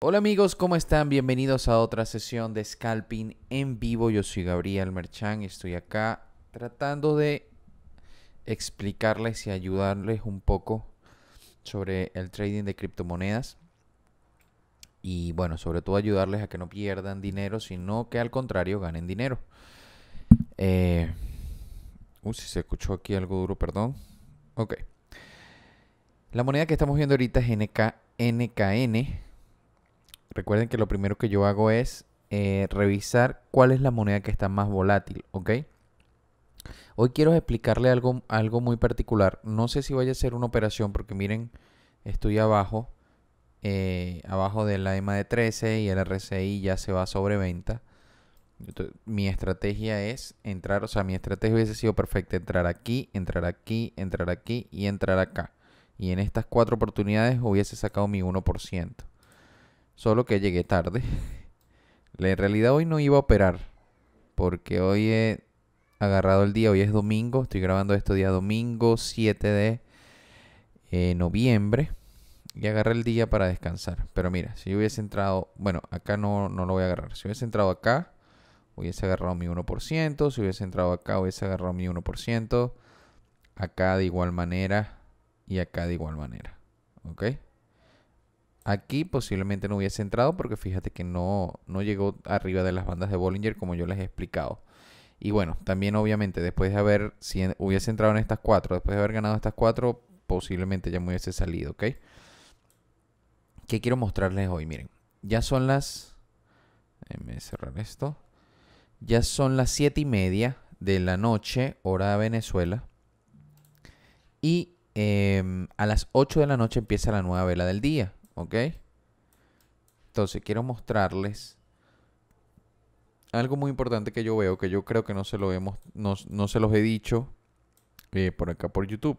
Hola amigos, ¿cómo están? Bienvenidos a otra sesión de Scalping en vivo. Yo soy Gabriel Merchán y estoy acá tratando de explicarles y ayudarles un poco sobre el trading de criptomonedas. Y bueno, sobre todo ayudarles a que no pierdan dinero, sino que al contrario ganen dinero. Eh, uy, si se escuchó aquí algo duro, perdón. Ok. La moneda que estamos viendo ahorita es NK, NKN Recuerden que lo primero que yo hago es eh, revisar cuál es la moneda que está más volátil, ¿ok? Hoy quiero explicarle algo, algo muy particular. No sé si vaya a ser una operación porque miren, estoy abajo, eh, abajo de la EMA de 13 y el RCI ya se va sobre venta. Mi estrategia es entrar, o sea, mi estrategia hubiese sido perfecta, entrar aquí, entrar aquí, entrar aquí y entrar acá. Y en estas cuatro oportunidades hubiese sacado mi 1%. Solo que llegué tarde. En realidad hoy no iba a operar. Porque hoy he agarrado el día. Hoy es domingo. Estoy grabando esto día domingo 7 de eh, noviembre. Y agarré el día para descansar. Pero mira, si hubiese entrado... Bueno, acá no, no lo voy a agarrar. Si hubiese entrado acá, hubiese agarrado mi 1%. Si hubiese entrado acá, hubiese agarrado mi 1%. Acá de igual manera. Y acá de igual manera. ¿Ok? Aquí posiblemente no hubiese entrado porque fíjate que no, llegó arriba de las bandas de Bollinger como yo les he explicado. Y bueno, también obviamente después de haber, si hubiese entrado en estas cuatro, después de haber ganado estas cuatro, posiblemente ya me hubiese salido, ¿ok? ¿Qué quiero mostrarles hoy? Miren, ya son las... Déjenme cerrar esto. Ya son las siete y media de la noche, hora de Venezuela. Y em, a las 8 de la noche empieza la nueva vela del día. ¿Ok? Entonces quiero mostrarles algo muy importante que yo veo, que yo creo que no se, lo hemos, no, no se los he dicho eh, por acá por YouTube.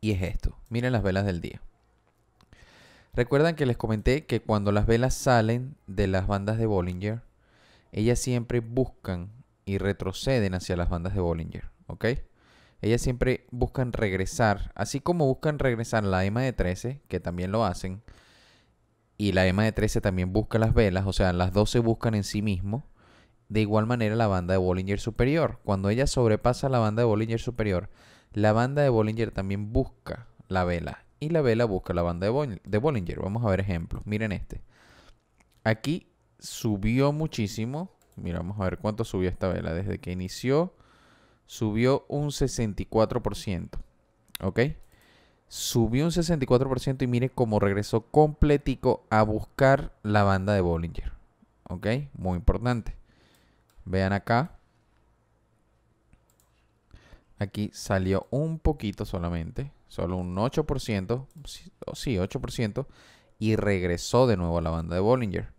Y es esto. Miren las velas del día. Recuerdan que les comenté que cuando las velas salen de las bandas de Bollinger, ellas siempre buscan y retroceden hacia las bandas de Bollinger. ¿Ok? ellas siempre buscan regresar, así como buscan regresar la EMA de 13, que también lo hacen, y la EMA de 13 también busca las velas, o sea, las dos se buscan en sí mismo. De igual manera la banda de Bollinger superior, cuando ella sobrepasa la banda de Bollinger superior, la banda de Bollinger también busca la vela y la vela busca la banda de, de Bollinger. Vamos a ver ejemplos. Miren este. Aquí subió muchísimo. Mira, vamos a ver cuánto subió esta vela desde que inició subió un 64%. ¿Ok? Subió un 64% y mire cómo regresó completico a buscar la banda de Bollinger. ¿Ok? Muy importante. Vean acá. Aquí salió un poquito solamente, solo un 8%, sí, 8%, y regresó de nuevo a la banda de Bollinger.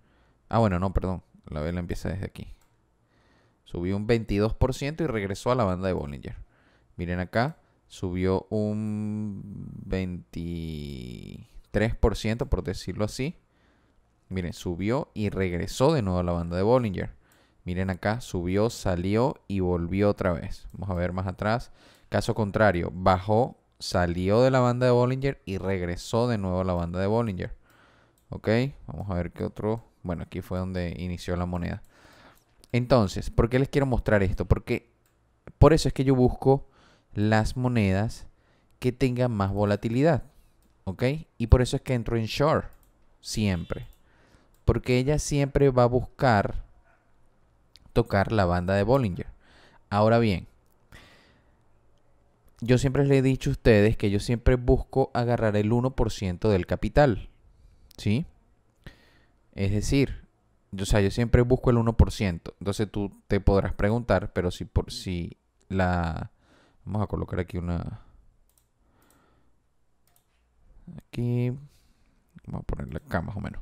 Ah, bueno, no, perdón, la vela empieza desde aquí. Subió un 22% y regresó a la banda de Bollinger. Miren acá, subió un 23%, por decirlo así. Miren, subió y regresó de nuevo a la banda de Bollinger. Miren acá, subió, salió y volvió otra vez. Vamos a ver más atrás. Caso contrario, bajó, salió de la banda de Bollinger y regresó de nuevo a la banda de Bollinger. Ok, vamos a ver qué otro. Bueno, aquí fue donde inició la moneda. Entonces, ¿por qué les quiero mostrar esto? Porque por eso es que yo busco las monedas que tengan más volatilidad. ¿Ok? Y por eso es que entro en short siempre. Porque ella siempre va a buscar tocar la banda de Bollinger. Ahora bien, yo siempre les he dicho a ustedes que yo siempre busco agarrar el 1% del capital. ¿Sí? Es decir, yo siempre busco el 1%. Entonces tú te podrás preguntar, pero si por si la vamos a colocar aquí una aquí vamos a ponerla acá más o menos.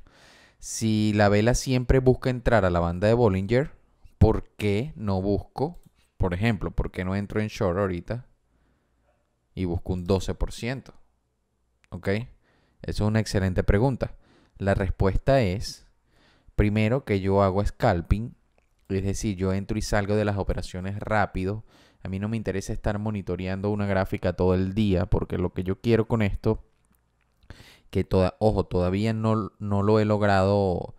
Si la vela siempre busca entrar a la banda de Bollinger, ¿por qué no busco, por ejemplo, por qué no entro en short ahorita y busco un 12%? ¿Ok? Esa es una excelente pregunta. La respuesta es Primero que yo hago scalping, es decir, yo entro y salgo de las operaciones rápido. A mí no me interesa estar monitoreando una gráfica todo el día, porque lo que yo quiero con esto, que toda, ojo, todavía no, lo he logrado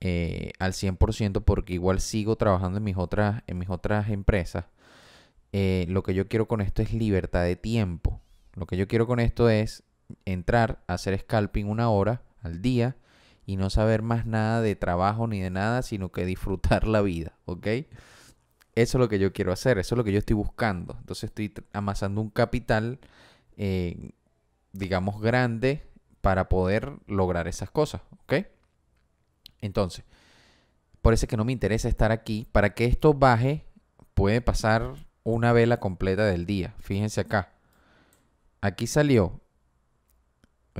eh, al 100% porque igual sigo trabajando en mis otras, en mis otras empresas. Eh, lo que yo quiero con esto es libertad de tiempo. Lo que yo quiero con esto es entrar, a hacer scalping una hora al día, y no saber más nada de trabajo ni de nada, sino que disfrutar la vida, ¿ok? Eso es lo que yo quiero hacer, eso es lo que yo estoy buscando. Entonces estoy amasando un capital, eh, digamos, grande para poder lograr esas cosas, ¿ok? Entonces, por eso es que no me interesa estar aquí. Para que esto baje, puede pasar una vela completa del día. Fíjense acá. Aquí salió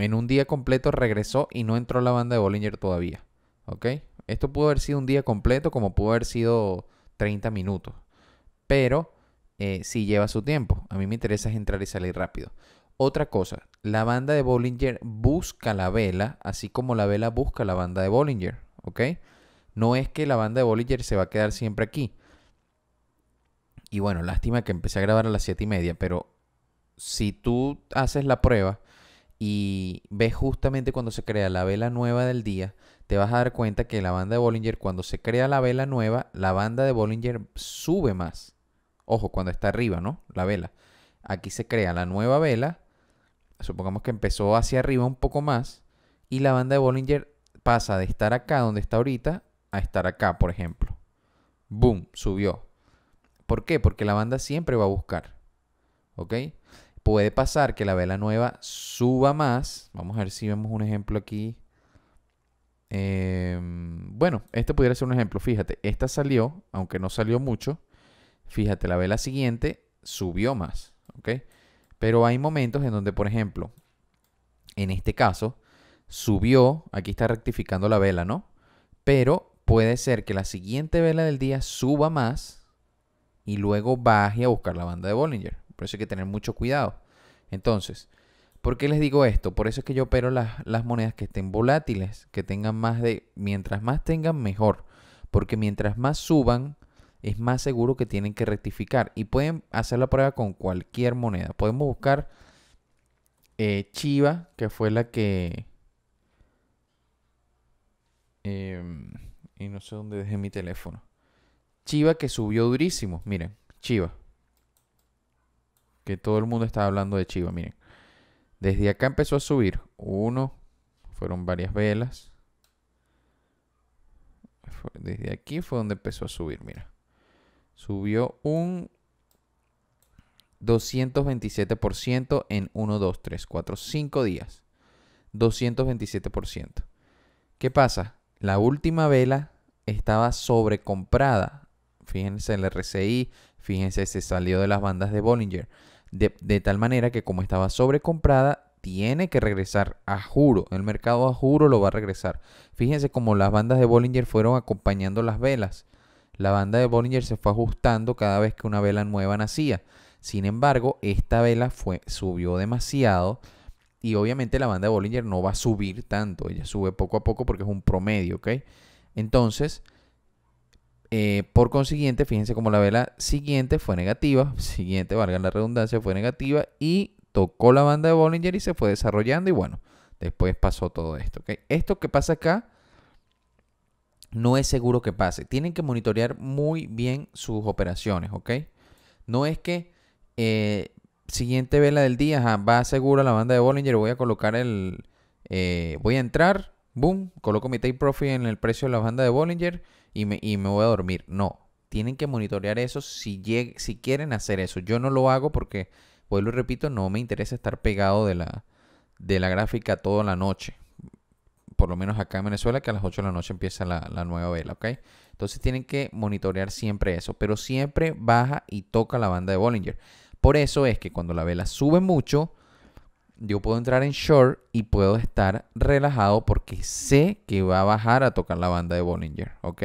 en un día completo regresó y no entró la banda de Bollinger todavía. ¿Ok? Esto pudo haber sido un día completo como pudo haber sido 30 minutos. Pero eh, sí lleva su tiempo. A mí me interesa entrar y salir rápido. Otra cosa, la banda de Bollinger busca la vela, así como la vela busca la banda de Bollinger. ¿Ok? No es que la banda de Bollinger se va a quedar siempre aquí. Y bueno, lástima que empecé a grabar a las 7 y media, pero si tú haces la prueba y ves justamente cuando se crea la vela nueva del día, te vas a dar cuenta que la banda de Bollinger, cuando se crea la vela nueva, la banda de Bollinger sube más. Ojo, cuando está arriba, ¿no? La vela. Aquí se crea la nueva vela, supongamos que empezó hacia arriba un poco más, y la banda de Bollinger pasa de estar acá, donde está ahorita, a estar acá, por ejemplo. Boom, subió. ¿Por qué? Porque la banda siempre va a buscar. ¿Ok? puede pasar que la vela nueva suba más. Vamos a ver si vemos un ejemplo aquí. Eh, bueno, este pudiera ser un ejemplo. Fíjate, esta salió, aunque no salió mucho. Fíjate, la vela siguiente subió más. Pero hay momentos en donde, por ejemplo, en este caso, subió. Aquí está rectificando la vela, ¿no? Pero puede ser que la siguiente vela del día suba más y luego baje a buscar la banda de Bollinger. Por eso hay que tener mucho cuidado. Entonces, ¿por qué les digo esto? Por eso es que yo opero las, monedas que estén volátiles, que tengan más de... Mientras más tengan, mejor. Porque mientras más suban, es más seguro que tienen que rectificar. Y pueden hacer la prueba con cualquier moneda. Podemos buscar eh, Chiva, que fue la que... Em, y no sé dónde dejé mi teléfono. Chiva que subió durísimo. Miren, Chiva que todo el mundo estaba hablando de Chivo, miren. Desde acá empezó a subir. Uno, fueron varias velas. Desde aquí fue donde empezó a subir, mira. Subió un 227% en 1, 2, 3, 4, 5 días. 227%. ¿Qué pasa? La última vela estaba sobrecomprada. Fíjense el RCI. fíjense, se salió de las bandas de Bollinger de, tal manera que como estaba sobrecomprada, tiene que regresar a juro. El mercado a juro lo va a regresar. Fíjense cómo las bandas de Bollinger fueron acompañando las velas. La banda de Bollinger se fue ajustando cada vez que una vela nueva nacía. Sin embargo, esta vela fue, subió demasiado y obviamente la banda de Bollinger no va a subir tanto. Ella sube poco a poco porque es un promedio, Entonces, eh, por consiguiente, fíjense como la vela siguiente fue negativa, siguiente, valga la redundancia, fue negativa y tocó la banda de Bollinger y se fue desarrollando y bueno, después pasó todo esto. Esto que pasa acá no es seguro que pase. Tienen que monitorear muy bien sus operaciones, ¿ok? No es que eh, siguiente vela del día, va segura la banda de Bollinger, voy a colocar el... Eh, voy a entrar, boom, coloco mi take profit en el precio de la banda de Bollinger y me, y me voy a dormir. No, tienen que monitorear eso si, si quieren hacer eso. Yo no lo hago porque, vuelvo y repito, no me interesa estar pegado de la, de la gráfica toda la noche. Por lo menos acá en Venezuela, que a las 8 de la noche empieza la, nueva vela, Entonces tienen que monitorear siempre eso, pero siempre baja y toca la banda de Bollinger. Por eso es que cuando la vela sube mucho, yo puedo entrar en short y puedo estar relajado porque sé que va a bajar a tocar la banda de Bollinger, ¿ok?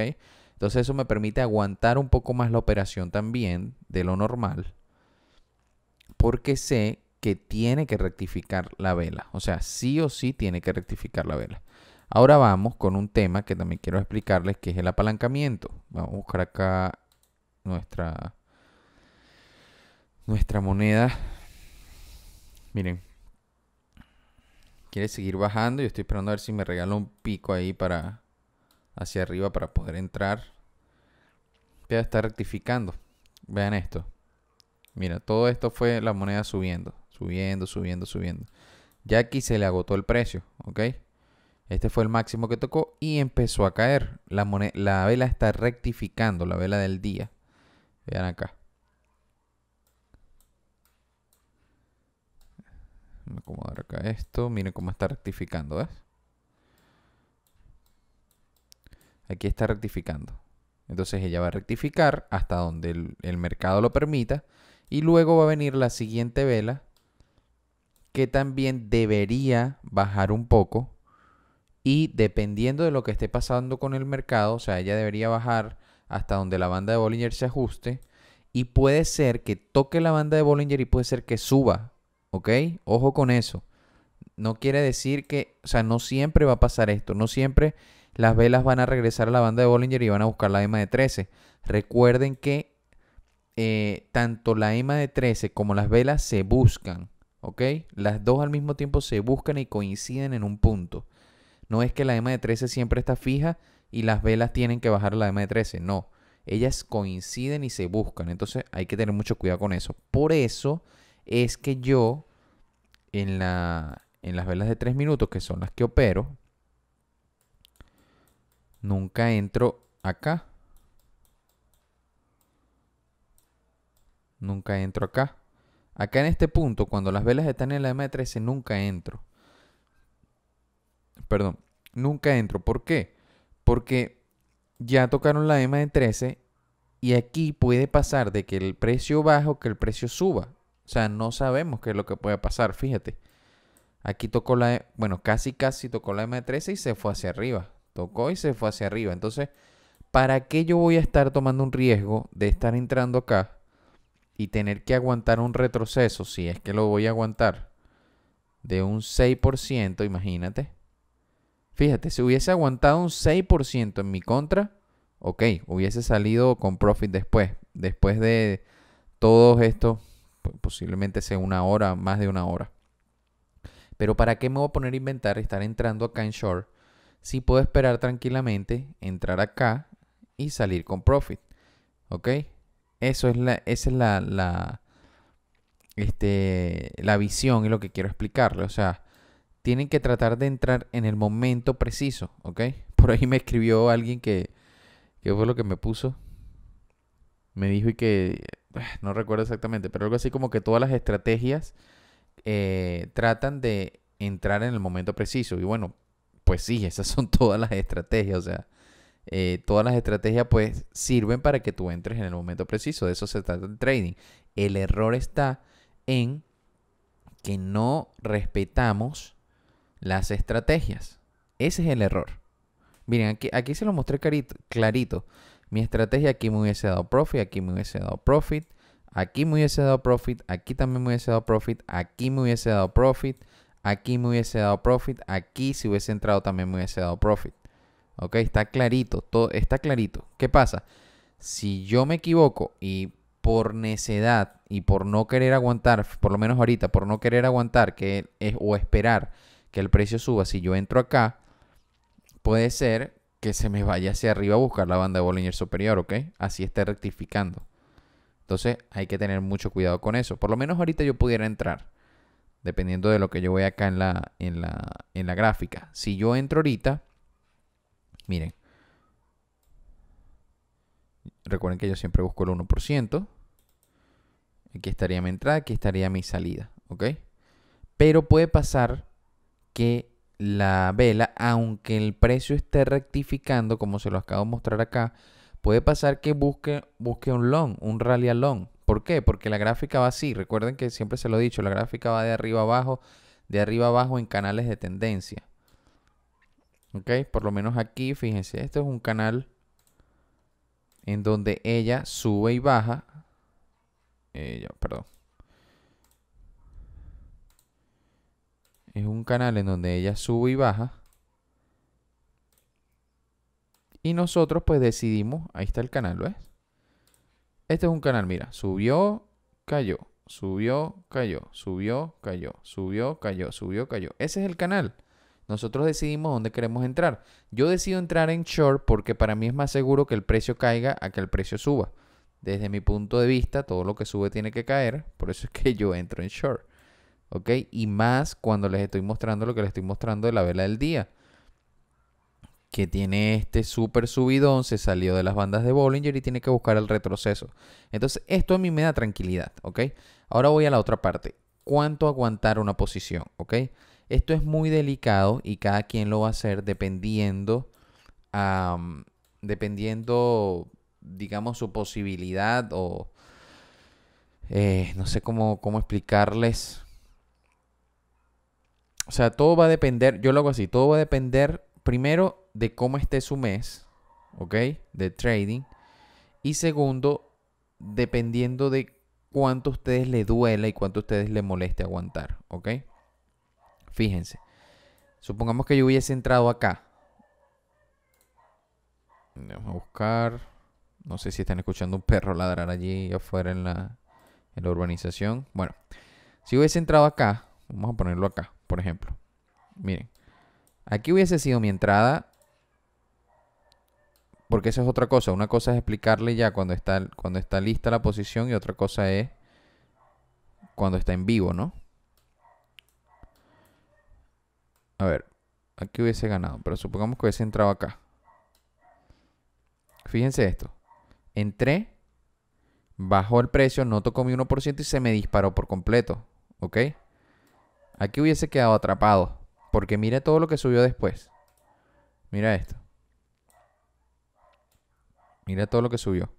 Entonces eso me permite aguantar un poco más la operación también de lo normal porque sé que tiene que rectificar la vela, o sea, sí o sí tiene que rectificar la vela. Ahora vamos con un tema que también quiero explicarles que es el apalancamiento. Vamos a buscar acá nuestra nuestra moneda. Miren, quiere seguir bajando. Yo estoy esperando a ver si me regala un pico ahí para hacia arriba para poder entrar. Ya está rectificando. Vean esto. Mira, todo esto fue la moneda subiendo, subiendo, subiendo, subiendo. Ya aquí se le agotó el precio, ¿ok? Este fue el máximo que tocó y empezó a caer. La, la vela está rectificando, la vela del día. Vean acá. acomodar acá esto. Miren cómo está rectificando, ¿ves? Aquí está rectificando. Entonces ella va a rectificar hasta donde el mercado lo permita. Y luego va a venir la siguiente vela que también debería bajar un poco. Y dependiendo de lo que esté pasando con el mercado, o sea, ella debería bajar hasta donde la banda de Bollinger se ajuste. Y puede ser que toque la banda de Bollinger y puede ser que suba ¿Ok? Ojo con eso. No quiere decir que, o sea, no siempre va a pasar esto. No siempre las velas van a regresar a la banda de Bollinger y van a buscar la EMA de 13. Recuerden que eh, tanto la EMA de 13 como las velas se buscan. ¿Ok? Las dos al mismo tiempo se buscan y coinciden en un punto. No es que la EMA de 13 siempre está fija y las velas tienen que bajar a la EMA de 13. No. Ellas coinciden y se buscan. Entonces hay que tener mucho cuidado con eso. Por eso es que yo en, las velas de 3 minutos, que son las que opero, nunca entro acá. Nunca entro acá. Acá en este punto, cuando las velas están en la M13, nunca entro. Perdón, nunca entro. ¿Por qué? Porque ya tocaron la M13 y aquí puede pasar de que el precio bajo, o que el precio suba. O sea, no sabemos qué es lo que puede pasar, fíjate. Aquí tocó la, e, bueno, casi casi tocó la M13 y se fue hacia arriba. Tocó y se fue hacia arriba. Entonces, ¿para qué yo voy a estar tomando un riesgo de estar entrando acá y tener que aguantar un retroceso, si es que lo voy a aguantar, de un 6%, imagínate? Fíjate, si hubiese aguantado un 6% en mi contra, ok, hubiese salido con profit después, después de todos estos posiblemente sea una hora, más de una hora. Pero ¿para qué me voy a poner a inventar estar entrando acá en short si puedo esperar tranquilamente, entrar acá y salir con profit? ¿Ok? Eso es la, esa es la, la, este, la visión y lo que quiero explicarle. O sea, tienen que tratar de entrar en el momento preciso, ¿ok? Por ahí me escribió alguien que, ¿Qué fue lo que me puso. Me dijo y que no recuerdo exactamente, pero algo así como que todas las estrategias eh, tratan de entrar en el momento preciso. Y bueno, pues sí, esas son todas las estrategias, o sea, eh, todas las estrategias pues sirven para que tú entres en el momento preciso, de eso se trata el trading. El error está en que no respetamos las estrategias. Ese es el error. Miren, aquí, aquí se lo mostré clarito mi estrategia aquí me hubiese dado profit, aquí me hubiese dado profit, aquí me hubiese dado profit, aquí también me hubiese dado profit, aquí me hubiese dado profit, aquí me hubiese dado profit, aquí si hubiese entrado también me hubiese dado profit. Ok, está clarito, todo está clarito. ¿Qué pasa? Si yo me equivoco y por necedad y por no querer aguantar, por lo menos ahorita, por no querer aguantar que eh, o esperar que el precio suba, si yo entro acá, puede ser que se me vaya hacia arriba a buscar la banda de Bollinger superior, ¿ok? Así está rectificando. Entonces hay que tener mucho cuidado con eso. Por lo menos ahorita yo pudiera entrar, dependiendo de lo que yo vea acá en la, en la, en la gráfica. Si yo entro ahorita, miren, recuerden que yo siempre busco el 1%. Aquí estaría mi entrada, aquí estaría mi salida, ¿ok? Pero puede pasar que la vela, aunque el precio esté rectificando, como se lo acabo de mostrar acá, puede pasar que busque, busque un long, un rally a long. ¿Por qué? Porque la gráfica va así. Recuerden que siempre se lo he dicho, la gráfica va de arriba abajo, de arriba abajo en canales de tendencia. ¿Ok? Por lo menos aquí, fíjense, esto es un canal en donde ella sube y baja. Eh, perdón. es un canal en donde ella sube y baja. Y nosotros pues decidimos, ahí está el canal, ¿lo ves? Este es un canal, mira, subió, cayó, subió, cayó, subió, cayó, subió, cayó, subió, cayó. Ese es el canal. Nosotros decidimos dónde queremos entrar. Yo decido entrar en short porque para mí es más seguro que el precio caiga a que el precio suba. Desde mi punto de vista, todo lo que sube tiene que caer. Por eso es que yo entro en short. Y más cuando les estoy mostrando lo que les estoy mostrando de la vela del día. Que tiene este súper subidón, se salió de las bandas de Bollinger y tiene que buscar el retroceso. Entonces, esto a mí me da tranquilidad, ¿ok? Ahora voy a la otra parte. ¿Cuánto aguantar una posición, ok? Esto es muy delicado y cada quien lo va a hacer dependiendo, dependiendo, digamos, su posibilidad o... Eh, no sé cómo, cómo explicarles o sea, todo va a depender, yo lo hago así, todo va a depender primero de cómo esté su mes, ¿ok? De trading. Y segundo, dependiendo de cuánto a ustedes le duela y cuánto a ustedes le moleste aguantar, ¿ok? Fíjense. Supongamos que yo hubiese entrado acá. Vamos a buscar. No sé si están escuchando un perro ladrar allí afuera en la urbanización. Bueno, si hubiese entrado acá, vamos a ponerlo acá por ejemplo. Miren, aquí hubiese sido mi entrada, porque esa es otra cosa. Una cosa es explicarle ya cuando está, cuando está lista la posición y otra cosa es cuando está en vivo, ¿no? A ver, aquí hubiese ganado, pero supongamos que hubiese entrado acá. Fíjense esto. Entré, bajó el precio, no tocó mi 1% y se me disparó por completo. ¿Ok? Aquí hubiese quedado atrapado. Porque mira todo lo que subió después. Mira esto. Mira todo lo que subió.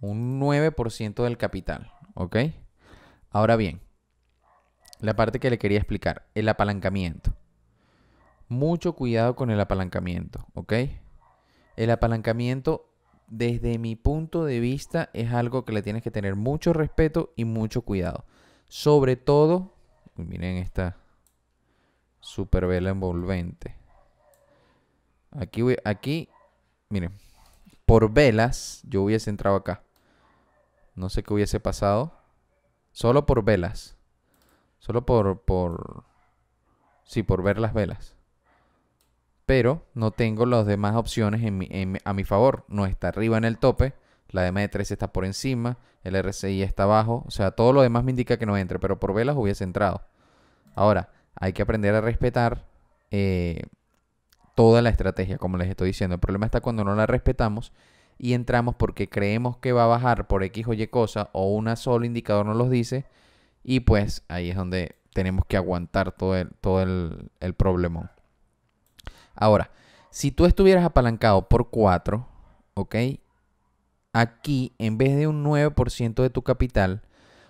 Un 9% del capital. ¿Ok? Ahora bien, la parte que le quería explicar, el apalancamiento. Mucho cuidado con el apalancamiento, ¿ok? El apalancamiento, desde mi punto de vista, es algo que le tienes que tener mucho respeto y mucho cuidado. Sobre todo miren esta super vela envolvente. Aquí, aquí, miren, por velas yo hubiese entrado acá. No sé qué hubiese pasado. Solo por velas. Solo por, por... Sí, por ver las velas. Pero no tengo las demás opciones a mi favor. No está arriba en el tope la de 13 está por encima, el RSI está abajo, o sea, todo lo demás me indica que no entre, pero por velas hubiese entrado. Ahora, hay que aprender a respetar eh, toda la estrategia, como les estoy diciendo. El problema está cuando no la respetamos y entramos porque creemos que va a bajar por X o Y cosa o una solo indicador nos los dice y pues ahí es donde tenemos que aguantar todo el, todo el, el problemón. Ahora, si tú estuvieras apalancado por 4, ¿ok? aquí, en vez de un 9% de tu capital,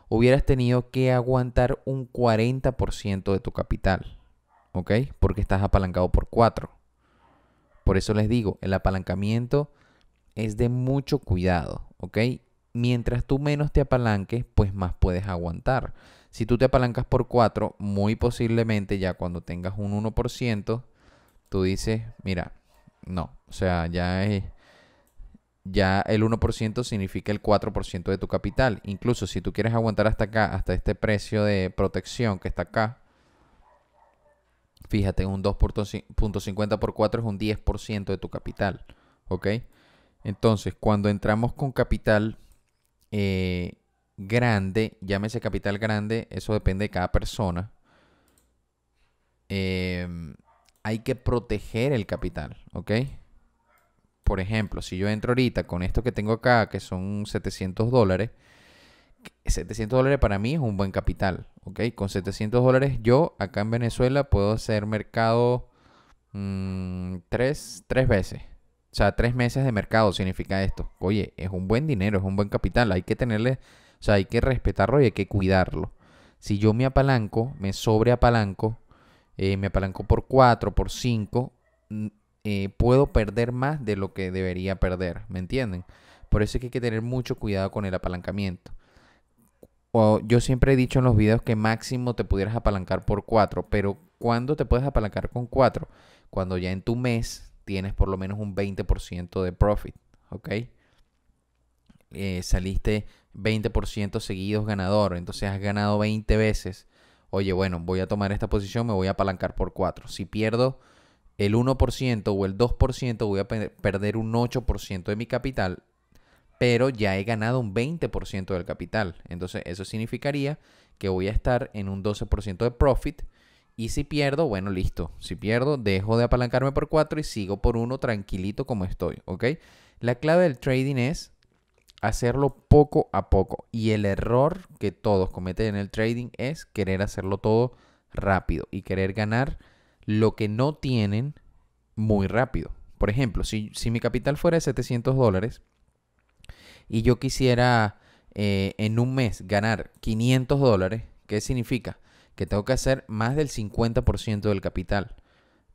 hubieras tenido que aguantar un 40% de tu capital. ¿Ok? Porque estás apalancado por 4. Por eso les digo, el apalancamiento es de mucho cuidado. ¿Ok? Mientras tú menos te apalanques, pues más puedes aguantar. Si tú te apalancas por 4, muy posiblemente ya cuando tengas un 1%, tú dices, mira, no, o sea, ya es ya el 1% significa el 4% de tu capital. Incluso si tú quieres aguantar hasta acá, hasta este precio de protección que está acá, fíjate, un 2.50 por 4 es un 10% de tu capital. ¿Ok? Entonces, cuando entramos con capital eh, grande, llámese capital grande, eso depende de cada persona. Eh, hay que proteger el capital, ¿ok? por ejemplo, si yo entro ahorita con esto que tengo acá, que son 700 dólares, 700 dólares para mí es un buen capital, ¿ok? Con 700 dólares yo acá en Venezuela puedo hacer mercado mm, tres, veces. O sea, tres meses de mercado significa esto. Oye, es un buen dinero, es un buen capital. Hay que tenerle, o sea, hay que respetarlo y hay que cuidarlo. Si yo me apalanco, me sobreapalanco, eh, me apalanco por cuatro, por cinco mm, eh, puedo perder más de lo que debería perder, ¿me entienden? Por eso es que hay que tener mucho cuidado con el apalancamiento. yo siempre he dicho en los videos que máximo te pudieras apalancar por 4, pero ¿cuándo te puedes apalancar con 4? Cuando ya en tu mes tienes por lo menos un 20% de profit, ¿ok? Eh, saliste 20% seguidos ganador, entonces has ganado 20 veces. Oye, bueno, voy a tomar esta posición, me voy a apalancar por 4. Si pierdo el 1% o el 2%, voy a perder un 8% de mi capital, pero ya he ganado un 20% del capital. Entonces eso significaría que voy a estar en un 12% de profit. Y si pierdo, bueno, listo. Si pierdo, dejo de apalancarme por 4 y sigo por 1 tranquilito como estoy, ¿ok? La clave del trading es hacerlo poco a poco. Y el error que todos cometen en el trading es querer hacerlo todo rápido y querer ganar lo que no tienen muy rápido. Por ejemplo, si, mi capital fuera de 700 dólares y yo quisiera eh, en un mes ganar 500 dólares, ¿qué significa? Que tengo que hacer más del 50% del capital.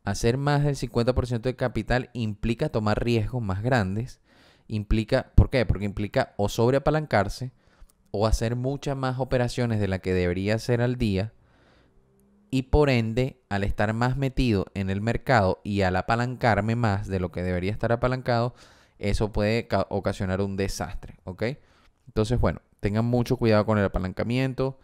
Hacer más del 50% del capital implica tomar riesgos más grandes. Implica, ¿por qué? Porque implica o sobreapalancarse o hacer muchas más operaciones de la que debería hacer al día y por ende, al estar más metido en el mercado y al apalancarme más de lo que debería estar apalancado, eso puede ocasionar un desastre, ¿ok? Entonces, bueno, tengan mucho cuidado con el apalancamiento.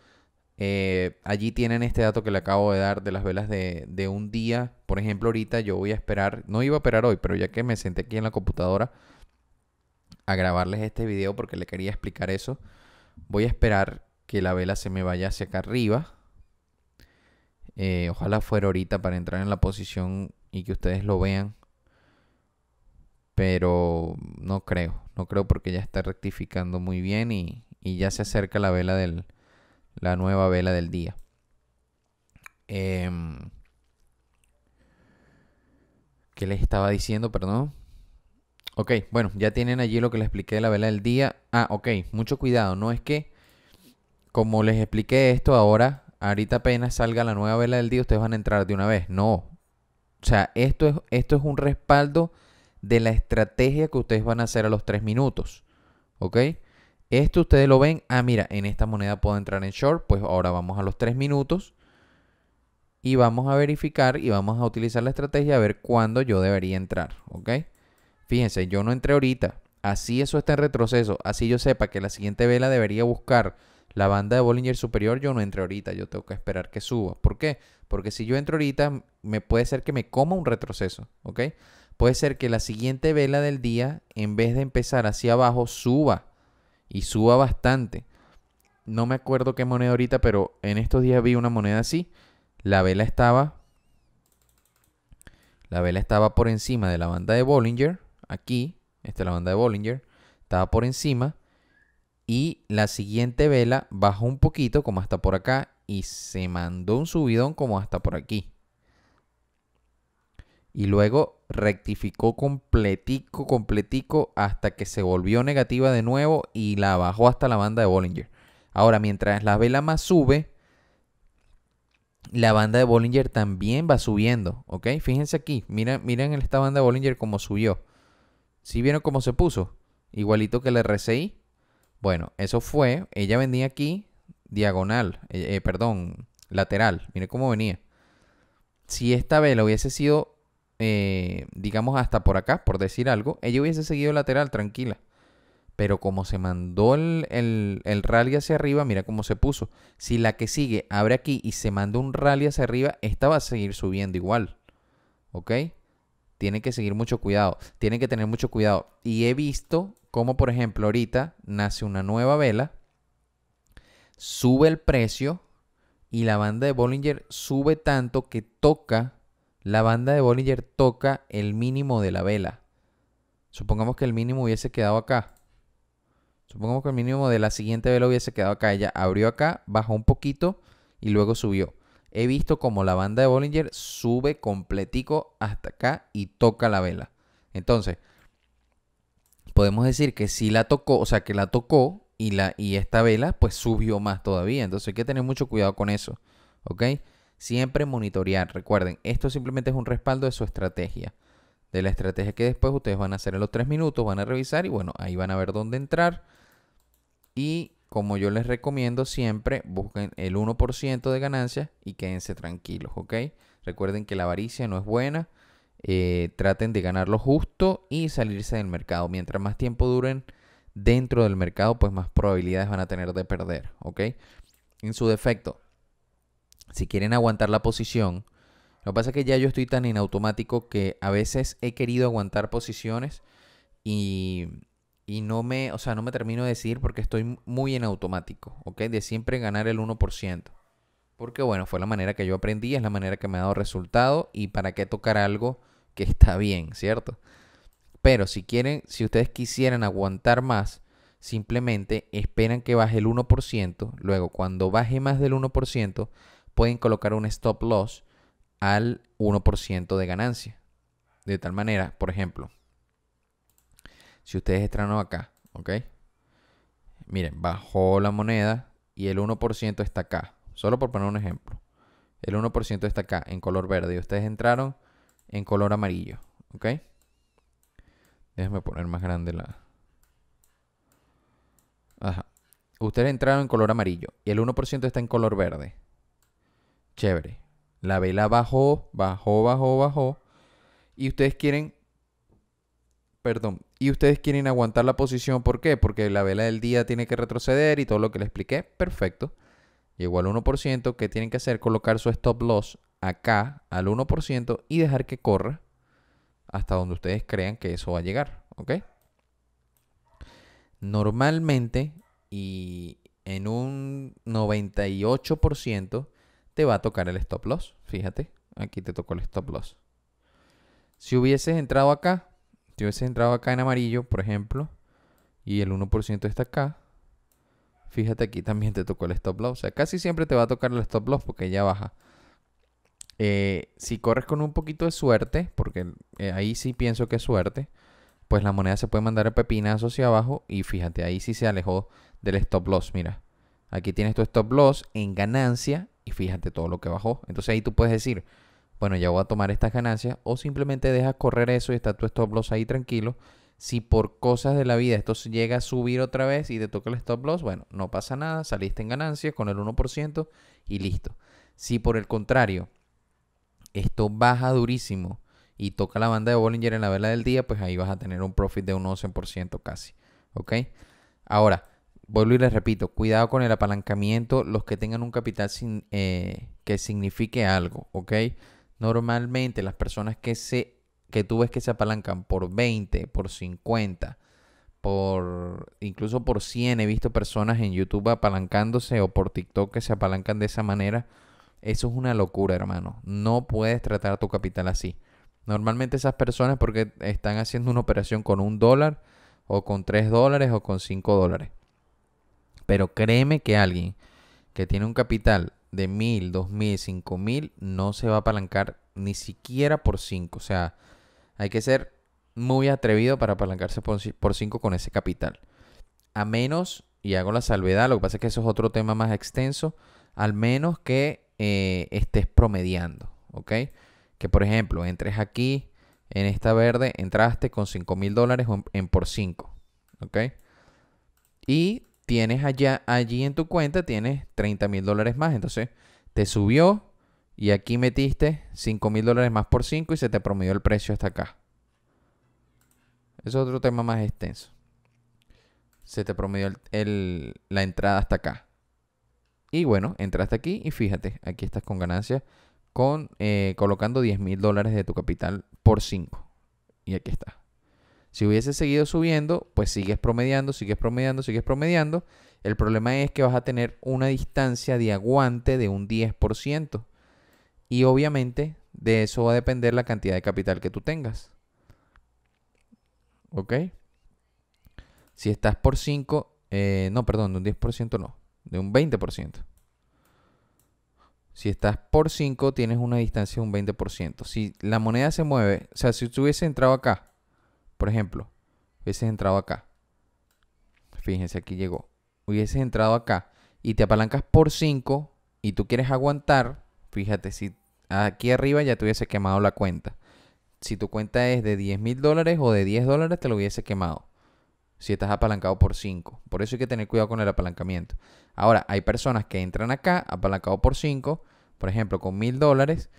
Eh, allí tienen este dato que le acabo de dar de las velas de, de, un día. Por ejemplo, ahorita yo voy a esperar, no iba a esperar hoy, pero ya que me senté aquí en la computadora a grabarles este video porque le quería explicar eso, voy a esperar que la vela se me vaya hacia acá arriba, eh, ojalá fuera ahorita para entrar en la posición y que ustedes lo vean. Pero no creo, no creo porque ya está rectificando muy bien y, ya se acerca la vela del, la nueva vela del día. Em, ¿Qué les estaba diciendo? Perdón. Ok, bueno, ya tienen allí lo que les expliqué de la vela del día. Ah, ok, mucho cuidado. No es que, como les expliqué esto ahora, ahorita apenas salga la nueva vela del día, ustedes van a entrar de una vez. No. O sea, esto es, esto es un respaldo de la estrategia que ustedes van a hacer a los tres minutos. ¿Ok? Esto ustedes lo ven. Ah, mira, en esta moneda puedo entrar en short. Pues ahora vamos a los tres minutos. Y vamos a verificar y vamos a utilizar la estrategia a ver cuándo yo debería entrar. ¿Ok? Fíjense, yo no entré ahorita. Así eso está en retroceso. Así yo sepa que la siguiente vela debería buscar la banda de Bollinger superior yo no entro ahorita, yo tengo que esperar que suba. ¿Por qué? Porque si yo entro ahorita, me puede ser que me coma un retroceso, ¿ok? Puede ser que la siguiente vela del día, en vez de empezar hacia abajo, suba y suba bastante. No me acuerdo qué moneda ahorita, pero en estos días vi una moneda así. La vela estaba, la vela estaba por encima de la banda de Bollinger, aquí, esta es la banda de Bollinger, estaba por encima y la siguiente vela bajó un poquito como hasta por acá y se mandó un subidón como hasta por aquí. Y luego rectificó completico, completico hasta que se volvió negativa de nuevo y la bajó hasta la banda de Bollinger. Ahora, mientras la vela más sube, la banda de Bollinger también va subiendo, ¿ok? Fíjense aquí, miren, miren esta banda de Bollinger como subió. ¿Sí vieron cómo se puso? Igualito que el RCI bueno, eso fue, ella venía aquí diagonal, eh, eh, perdón, lateral, mire cómo venía. Si esta vela hubiese sido, eh, digamos, hasta por acá, por decir algo, ella hubiese seguido lateral, tranquila. Pero como se mandó el, el, rally hacia arriba, mira cómo se puso. Si la que sigue abre aquí y se manda un rally hacia arriba, esta va a seguir subiendo igual. ¿Ok? Tiene que seguir mucho cuidado. tiene que tener mucho cuidado. Y he visto como por ejemplo ahorita nace una nueva vela, sube el precio y la banda de Bollinger sube tanto que toca, la banda de Bollinger toca el mínimo de la vela. Supongamos que el mínimo hubiese quedado acá. Supongamos que el mínimo de la siguiente vela hubiese quedado acá. Ella abrió acá, bajó un poquito y luego subió. He visto como la banda de Bollinger sube completico hasta acá y toca la vela. Entonces, podemos decir que sí la tocó, o sea, que la tocó y, la, y esta vela pues subió más todavía. Entonces hay que tener mucho cuidado con eso, ¿ok? Siempre monitorear. Recuerden, esto simplemente es un respaldo de su estrategia. De la estrategia que después ustedes van a hacer en los tres minutos, van a revisar y bueno, ahí van a ver dónde entrar. Y como yo les recomiendo siempre, busquen el 1% de ganancia y quédense tranquilos, Recuerden que la avaricia no es buena eh, traten de ganarlo justo y salirse del mercado. Mientras más tiempo duren dentro del mercado, pues más probabilidades van a tener de perder, ¿ok? En su defecto, si quieren aguantar la posición, lo que pasa es que ya yo estoy tan en automático que a veces he querido aguantar posiciones y, no me, o sea, no me termino de decir porque estoy muy en automático, ¿ok? De siempre ganar el 1%. Porque bueno, fue la manera que yo aprendí, es la manera que me ha dado resultado y para qué tocar algo que está bien, ¿cierto? Pero si quieren, si ustedes quisieran aguantar más, simplemente esperan que baje el 1%, luego cuando baje más del 1%, pueden colocar un stop loss al 1% de ganancia. De tal manera, por ejemplo, si ustedes están acá, ¿ok? Miren, bajó la moneda y el 1% está acá. Solo por poner un ejemplo. El 1% está acá, en color verde. Y ustedes entraron en color amarillo. ¿Ok? Déjenme poner más grande la... Ajá. Ustedes entraron en color amarillo. Y el 1% está en color verde. Chévere. La vela bajó, bajó, bajó, bajó. Y ustedes quieren... Perdón. Y ustedes quieren aguantar la posición. ¿Por qué? Porque la vela del día tiene que retroceder y todo lo que les expliqué. Perfecto llegó al 1%, ¿qué tienen que hacer? Colocar su stop loss acá al 1% y dejar que corra hasta donde ustedes crean que eso va a llegar, ¿ok? Normalmente y en un 98% te va a tocar el stop loss, fíjate, aquí te tocó el stop loss. Si hubieses entrado acá, si hubieses entrado acá en amarillo, por ejemplo, y el 1% está acá, Fíjate aquí también te tocó el stop loss. O sea, casi siempre te va a tocar el stop loss porque ya baja. Eh, si corres con un poquito de suerte, porque eh, ahí sí pienso que es suerte, pues la moneda se puede mandar a pepinazo hacia abajo y fíjate, ahí sí se alejó del stop loss, mira. Aquí tienes tu stop loss en ganancia y fíjate todo lo que bajó. Entonces ahí tú puedes decir, bueno, ya voy a tomar estas ganancias o simplemente dejas correr eso y está tu stop loss ahí tranquilo si por cosas de la vida esto llega a subir otra vez y te toca el stop loss, bueno, no pasa nada, saliste en ganancias con el 1% y listo. Si por el contrario, esto baja durísimo y toca la banda de Bollinger en la vela del día, pues ahí vas a tener un profit de un 11% casi. ¿Ok? Ahora, vuelvo y les repito, cuidado con el apalancamiento, los que tengan un capital eh, que signifique algo, ¿ok? Normalmente las personas que se que tú ves que se apalancan por 20, por 50, por incluso por 100, he visto personas en YouTube apalancándose o por TikTok que se apalancan de esa manera. Eso es una locura, hermano. No puedes tratar tu capital así. Normalmente esas personas porque están haciendo una operación con un dólar o con tres dólares o con cinco dólares. Pero créeme que alguien que tiene un capital de mil, dos mil, cinco mil no se va a apalancar ni siquiera por cinco. O sea, hay que ser muy atrevido para apalancarse por 5 con ese capital. A menos, y hago la salvedad, lo que pasa es que eso es otro tema más extenso, al menos que eh, estés promediando, ¿ok? Que por ejemplo, entres aquí, en esta verde, entraste con 5 mil dólares en por 5, ¿ok? Y tienes allá, allí en tu cuenta, tienes 30 mil dólares más, entonces te subió y aquí metiste 5 mil dólares más por 5 y se te promedió el precio hasta acá. Es otro tema más extenso. Se te promedió el, la entrada hasta acá. Y bueno, entraste aquí y fíjate, aquí estás con ganancias con, eh, colocando 10 mil dólares de tu capital por 5. Y aquí está. Si hubiese seguido subiendo, pues sigues promediando, sigues promediando, sigues promediando. El problema es que vas a tener una distancia de aguante de un 10%. Y obviamente de eso va a depender la cantidad de capital que tú tengas. ¿Ok? Si estás por 5, eh, no, perdón, de un 10% no, de un 20%. Si estás por 5, tienes una distancia de un 20%. Si la moneda se mueve, o sea, si tú hubieses entrado acá, por ejemplo, hubieses entrado acá. Fíjense, aquí llegó. Hubieses entrado acá y te apalancas por 5 y tú quieres aguantar Fíjate, si aquí arriba ya te hubiese quemado la cuenta. Si tu cuenta es de 10 mil dólares o de 10 dólares, te lo hubiese quemado. Si estás apalancado por 5. Por eso hay que tener cuidado con el apalancamiento. Ahora, hay personas que entran acá apalancado por 5. Por ejemplo, con mil dólares.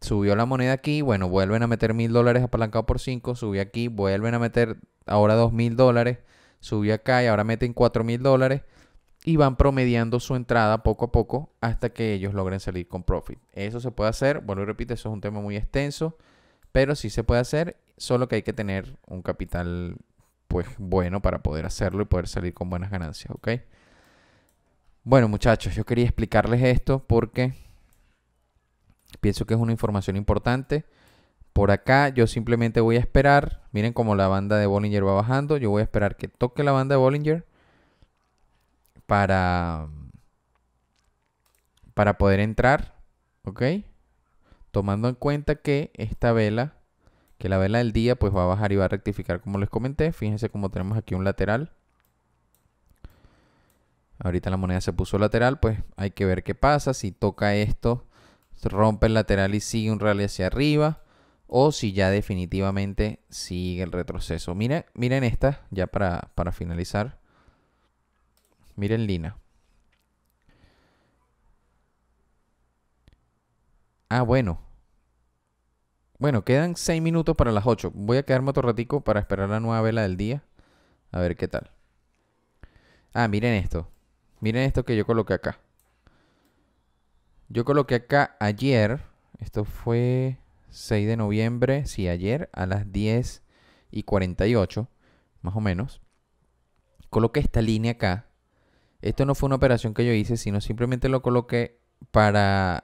Subió la moneda aquí. Bueno, vuelven a meter mil dólares apalancado por 5. Subió aquí. Vuelven a meter ahora dos mil dólares. Subió acá y ahora meten cuatro mil dólares y van promediando su entrada poco a poco hasta que ellos logren salir con profit. Eso se puede hacer, bueno, y repito, eso es un tema muy extenso, pero sí se puede hacer, solo que hay que tener un capital pues bueno para poder hacerlo y poder salir con buenas ganancias, ¿ok? Bueno muchachos, yo quería explicarles esto porque pienso que es una información importante. Por acá yo simplemente voy a esperar, miren como la banda de Bollinger va bajando, yo voy a esperar que toque la banda de Bollinger para, para poder entrar, ¿ok? Tomando en cuenta que esta vela, que la vela del día, pues va a bajar y va a rectificar como les comenté. Fíjense como tenemos aquí un lateral. Ahorita la moneda se puso lateral, pues hay que ver qué pasa. Si toca esto, rompe el lateral y sigue un rally hacia arriba. O si ya definitivamente sigue el retroceso. Miren, miren esta, ya para finalizar. Miren Lina. Ah, bueno. Bueno, quedan 6 minutos para las 8. Voy a quedarme otro ratico para esperar la nueva vela del día. A ver qué tal. Ah, miren esto. Miren esto que yo coloqué acá. Yo coloqué acá ayer. Esto fue 6 de noviembre. Sí, ayer a las 10 y 48. Más o menos. Coloqué esta línea acá. Esto no fue una operación que yo hice, sino simplemente lo coloqué para,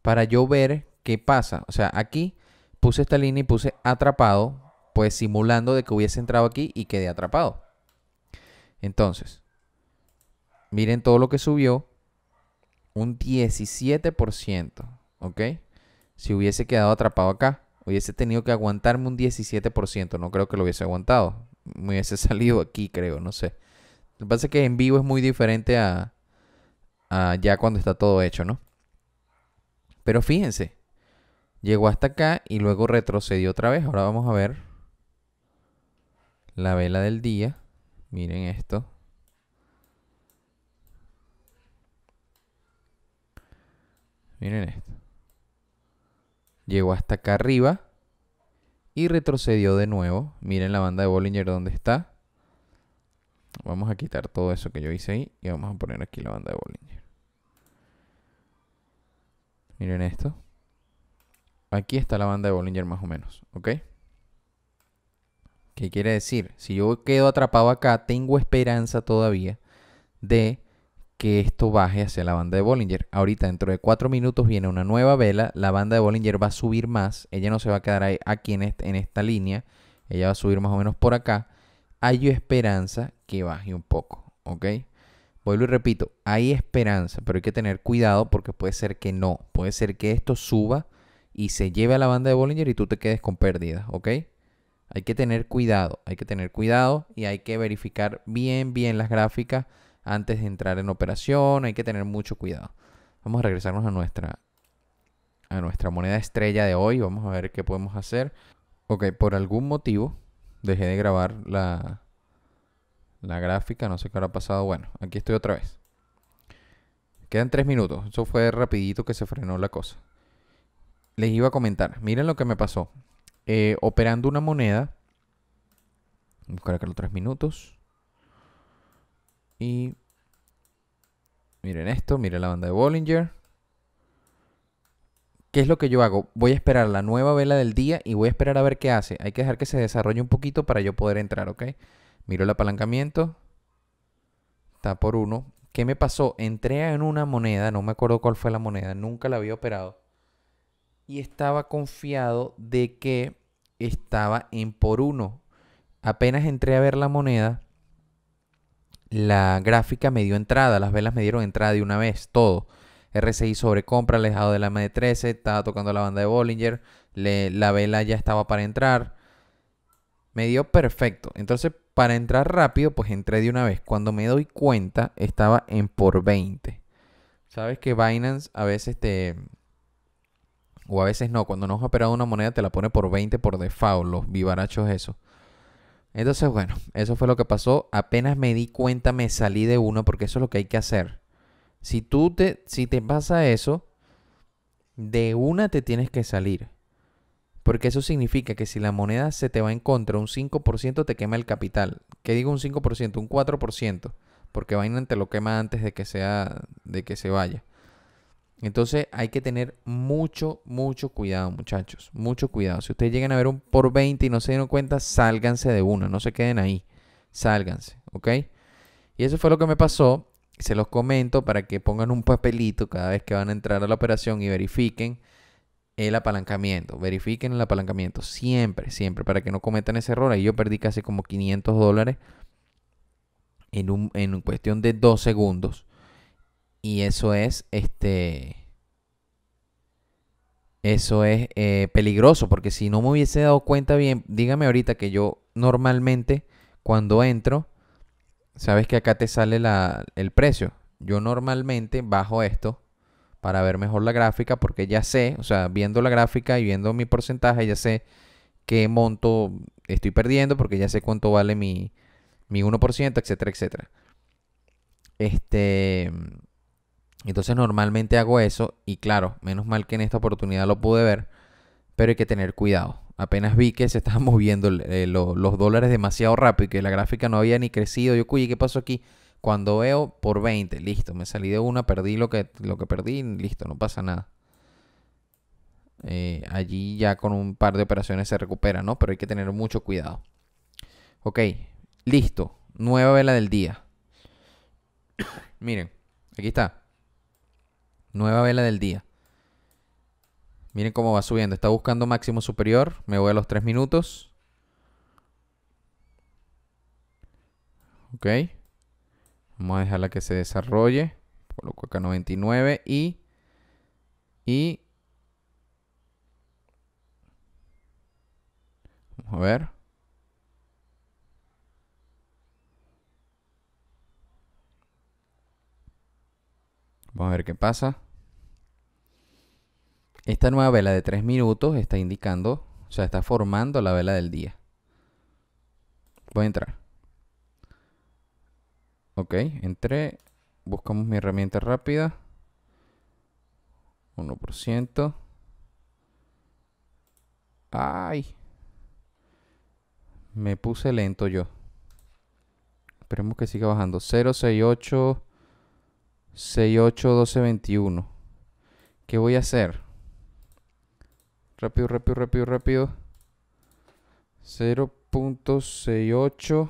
para yo ver qué pasa. O sea, aquí puse esta línea y puse atrapado, pues simulando de que hubiese entrado aquí y quedé atrapado. Entonces, miren todo lo que subió, un 17%, ¿ok? Si hubiese quedado atrapado acá, hubiese tenido que aguantarme un 17%, no creo que lo hubiese aguantado, me hubiese salido aquí, creo, no sé. Lo que pasa es que en vivo es muy diferente a, ya cuando está todo hecho, ¿no? Pero fíjense, llegó hasta acá y luego retrocedió otra vez. Ahora vamos a ver la vela del día. Miren esto. Miren esto. Llegó hasta acá arriba y retrocedió de nuevo. Miren la banda de Bollinger donde está. Vamos a quitar todo eso que yo hice ahí y vamos a poner aquí la banda de Bollinger. Miren esto. Aquí está la banda de Bollinger más o menos, ¿ok? ¿Qué quiere decir? Si yo quedo atrapado acá, tengo esperanza todavía de que esto baje hacia la banda de Bollinger. Ahorita, dentro de cuatro minutos, viene una nueva vela. La banda de Bollinger va a subir más. Ella no se va a quedar aquí en esta línea. Ella va a subir más o menos por acá hay esperanza que baje un poco, ¿ok? Vuelvo y repito, hay esperanza, pero hay que tener cuidado porque puede ser que no, puede ser que esto suba y se lleve a la banda de Bollinger y tú te quedes con pérdidas, ¿ok? Hay que tener cuidado, hay que tener cuidado y hay que verificar bien, bien las gráficas antes de entrar en operación, hay que tener mucho cuidado. Vamos a regresarnos a nuestra, a nuestra moneda estrella de hoy, vamos a ver qué podemos hacer. Ok, por algún motivo Dejé de grabar la, la gráfica, no sé qué habrá pasado. Bueno, aquí estoy otra vez. Quedan tres minutos. Eso fue rapidito que se frenó la cosa. Les iba a comentar. Miren lo que me pasó. Eh, operando una moneda. Vamos a buscar acá los tres minutos. Y miren esto. Miren la banda de Bollinger. ¿Qué es lo que yo hago? Voy a esperar la nueva vela del día y voy a esperar a ver qué hace. Hay que dejar que se desarrolle un poquito para yo poder entrar, ¿ok? Miro el apalancamiento. Está por uno. ¿Qué me pasó? Entré en una moneda, no me acuerdo cuál fue la moneda, nunca la había operado. Y estaba confiado de que estaba en por uno. Apenas entré a ver la moneda, la gráfica me dio entrada, las velas me dieron entrada de una vez, todo sobre compra, alejado de la MD13, estaba tocando la banda de Bollinger, la vela ya estaba para entrar. Me dio perfecto. Entonces, para entrar rápido, pues entré de una vez. Cuando me doy cuenta, estaba en por 20. Sabes que Binance a veces te... O a veces no, cuando no has operado una moneda te la pone por 20 por default, los vivarachos eso. Entonces, bueno, eso fue lo que pasó. Apenas me di cuenta, me salí de uno porque eso es lo que hay que hacer. Si tú te, si te pasa eso, de una te tienes que salir. Porque eso significa que si la moneda se te va en contra, un 5% te quema el capital. ¿Qué digo un 5%? Un 4%. Porque vaina te lo quema antes de que, sea, de que se vaya. Entonces hay que tener mucho, mucho cuidado, muchachos. Mucho cuidado. Si ustedes llegan a ver un por 20 y no se dieron cuenta, sálganse de una. No se queden ahí. Sálganse, ¿ok? Y eso fue lo que me pasó se los comento para que pongan un papelito cada vez que van a entrar a la operación y verifiquen el apalancamiento. Verifiquen el apalancamiento siempre, siempre, para que no cometan ese error. Ahí yo perdí casi como 500 dólares en, un, cuestión de dos segundos. Y eso es, este... Eso es eh, peligroso, porque si no me hubiese dado cuenta bien, dígame ahorita que yo normalmente cuando entro sabes que acá te sale el precio. Yo normalmente bajo esto para ver mejor la gráfica porque ya sé, o sea, viendo la gráfica y viendo mi porcentaje, ya sé qué monto estoy perdiendo porque ya sé cuánto vale mi, mi 1%, etcétera, etcétera. Este, entonces normalmente hago eso y claro, menos mal que en esta oportunidad lo pude ver, pero hay que tener cuidado. Apenas vi que se estaban moviendo eh, los dólares demasiado rápido y que la gráfica no había ni crecido. Yo, cuye, ¿qué pasó aquí? Cuando veo por 20, listo, me salí de una, perdí lo que, lo que perdí, listo, no pasa nada. Eh, allí ya con un par de operaciones se recupera, ¿no? Pero hay que tener mucho cuidado. Ok, listo. Nueva vela del día. Miren, aquí está. Nueva vela del día. Miren cómo va subiendo. Está buscando máximo superior. Me voy a los 3 minutos. Ok. Vamos a dejarla que se desarrolle. Coloco acá 99 y... Y... Vamos a ver. Vamos a ver qué pasa. Esta nueva vela de 3 minutos está indicando, o sea, está formando la vela del día. Voy a entrar. Ok, entré. Buscamos mi herramienta rápida. 1%. Ay. Me puse lento yo. Esperemos que siga bajando. 068 68 12 21. ¿Qué voy a hacer? Rápido, rápido, rápido, rápido. 0.68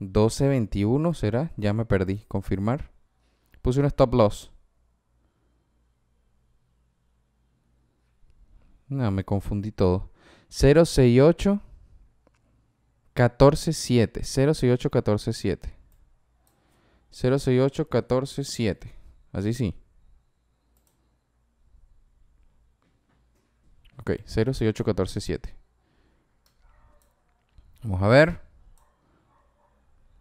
12.21 será. Ya me perdí. Confirmar. Puse un stop loss. No, me confundí todo. 068 147 068 147 068 147 Así sí. Ok, 068147. Vamos a ver.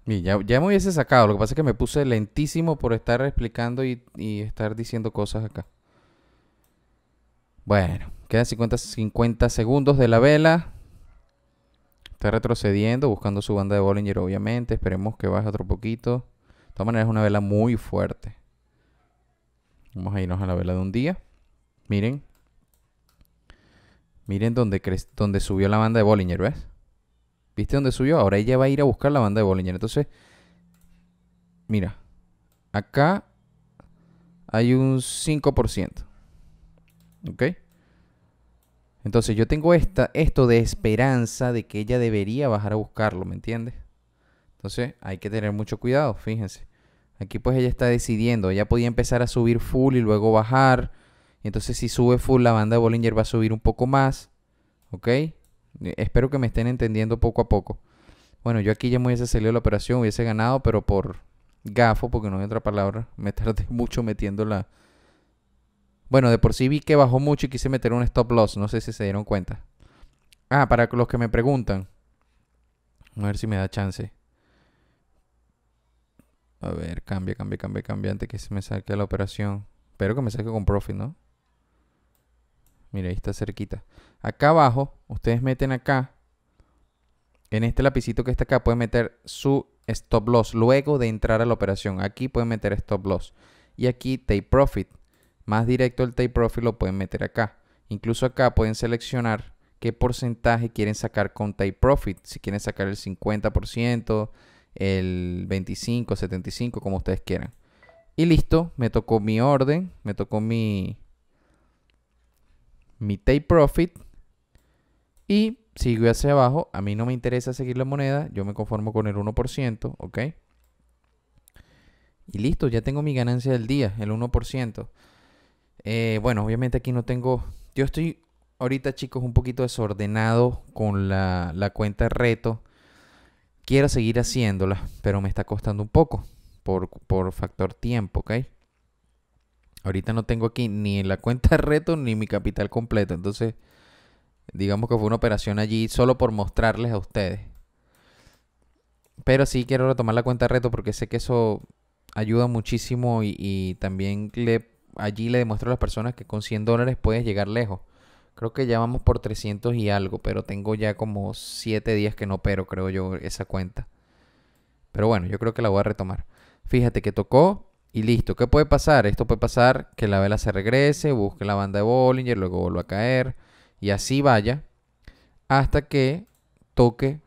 Y ya, me hubiese sacado. Lo que pasa es que me puse lentísimo por estar explicando y, estar diciendo cosas acá. Bueno, quedan 50, 50 segundos de la vela. Está retrocediendo, buscando su banda de Bollinger, obviamente. Esperemos que baje otro poquito. De todas maneras, es una vela muy fuerte. Vamos a irnos a la vela de un día. Miren, Miren dónde, subió la banda de Bollinger, ¿ves? ¿Viste dónde subió? Ahora ella va a ir a buscar la banda de Bollinger. Entonces, mira, acá hay un 5%. ¿Ok? Entonces yo tengo esta, esto de esperanza de que ella debería bajar a buscarlo, ¿me entiendes? Entonces hay que tener mucho cuidado, fíjense. Aquí pues ella está decidiendo, ella podía empezar a subir full y luego bajar, entonces si sube full, la banda de Bollinger va a subir un poco más. ¿Ok? Eh, espero que me estén entendiendo poco a poco. Bueno, yo aquí ya me hubiese salido la operación, hubiese ganado, pero por gafo, porque no hay otra palabra, me tardé mucho metiendo la... Bueno, de por sí vi que bajó mucho y quise meter un stop loss, no sé si se dieron cuenta. Ah, para los que me preguntan. A ver si me da chance. A ver, cambia, cambia, cambia, cambia antes que se me saque la operación. Espero que me saque con profit, ¿no? Mira, ahí está cerquita. Acá abajo, ustedes meten acá, en este lapicito que está acá, pueden meter su stop loss luego de entrar a la operación. Aquí pueden meter stop loss. Y aquí take profit. Más directo el take profit lo pueden meter acá. Incluso acá pueden seleccionar qué porcentaje quieren sacar con take profit. Si quieren sacar el 50%, el 25, 75, como ustedes quieran. Y listo, me tocó mi orden, me tocó mi, mi take profit y sigo hacia abajo. A mí no me interesa seguir la moneda, yo me conformo con el 1%, ¿ok? Y listo, ya tengo mi ganancia del día, el 1%. Eh, bueno, obviamente aquí no tengo... Yo estoy ahorita, chicos, un poquito desordenado con la, la cuenta de reto. Quiero seguir haciéndola, pero me está costando un poco por, por factor tiempo, ¿ok? Ahorita no tengo aquí ni la cuenta de reto ni mi capital completo. Entonces, digamos que fue una operación allí solo por mostrarles a ustedes. Pero sí quiero retomar la cuenta de reto porque sé que eso ayuda muchísimo y, también allí le demuestro a las personas que con 100 dólares puedes llegar lejos. Creo que ya vamos por 300 y algo, pero tengo ya como 7 días que no pero creo yo, esa cuenta. Pero bueno, yo creo que la voy a retomar. Fíjate que tocó y listo, ¿qué puede pasar? Esto puede pasar que la vela se regrese, busque la banda de Bollinger, luego vuelva a caer y así vaya hasta que toque,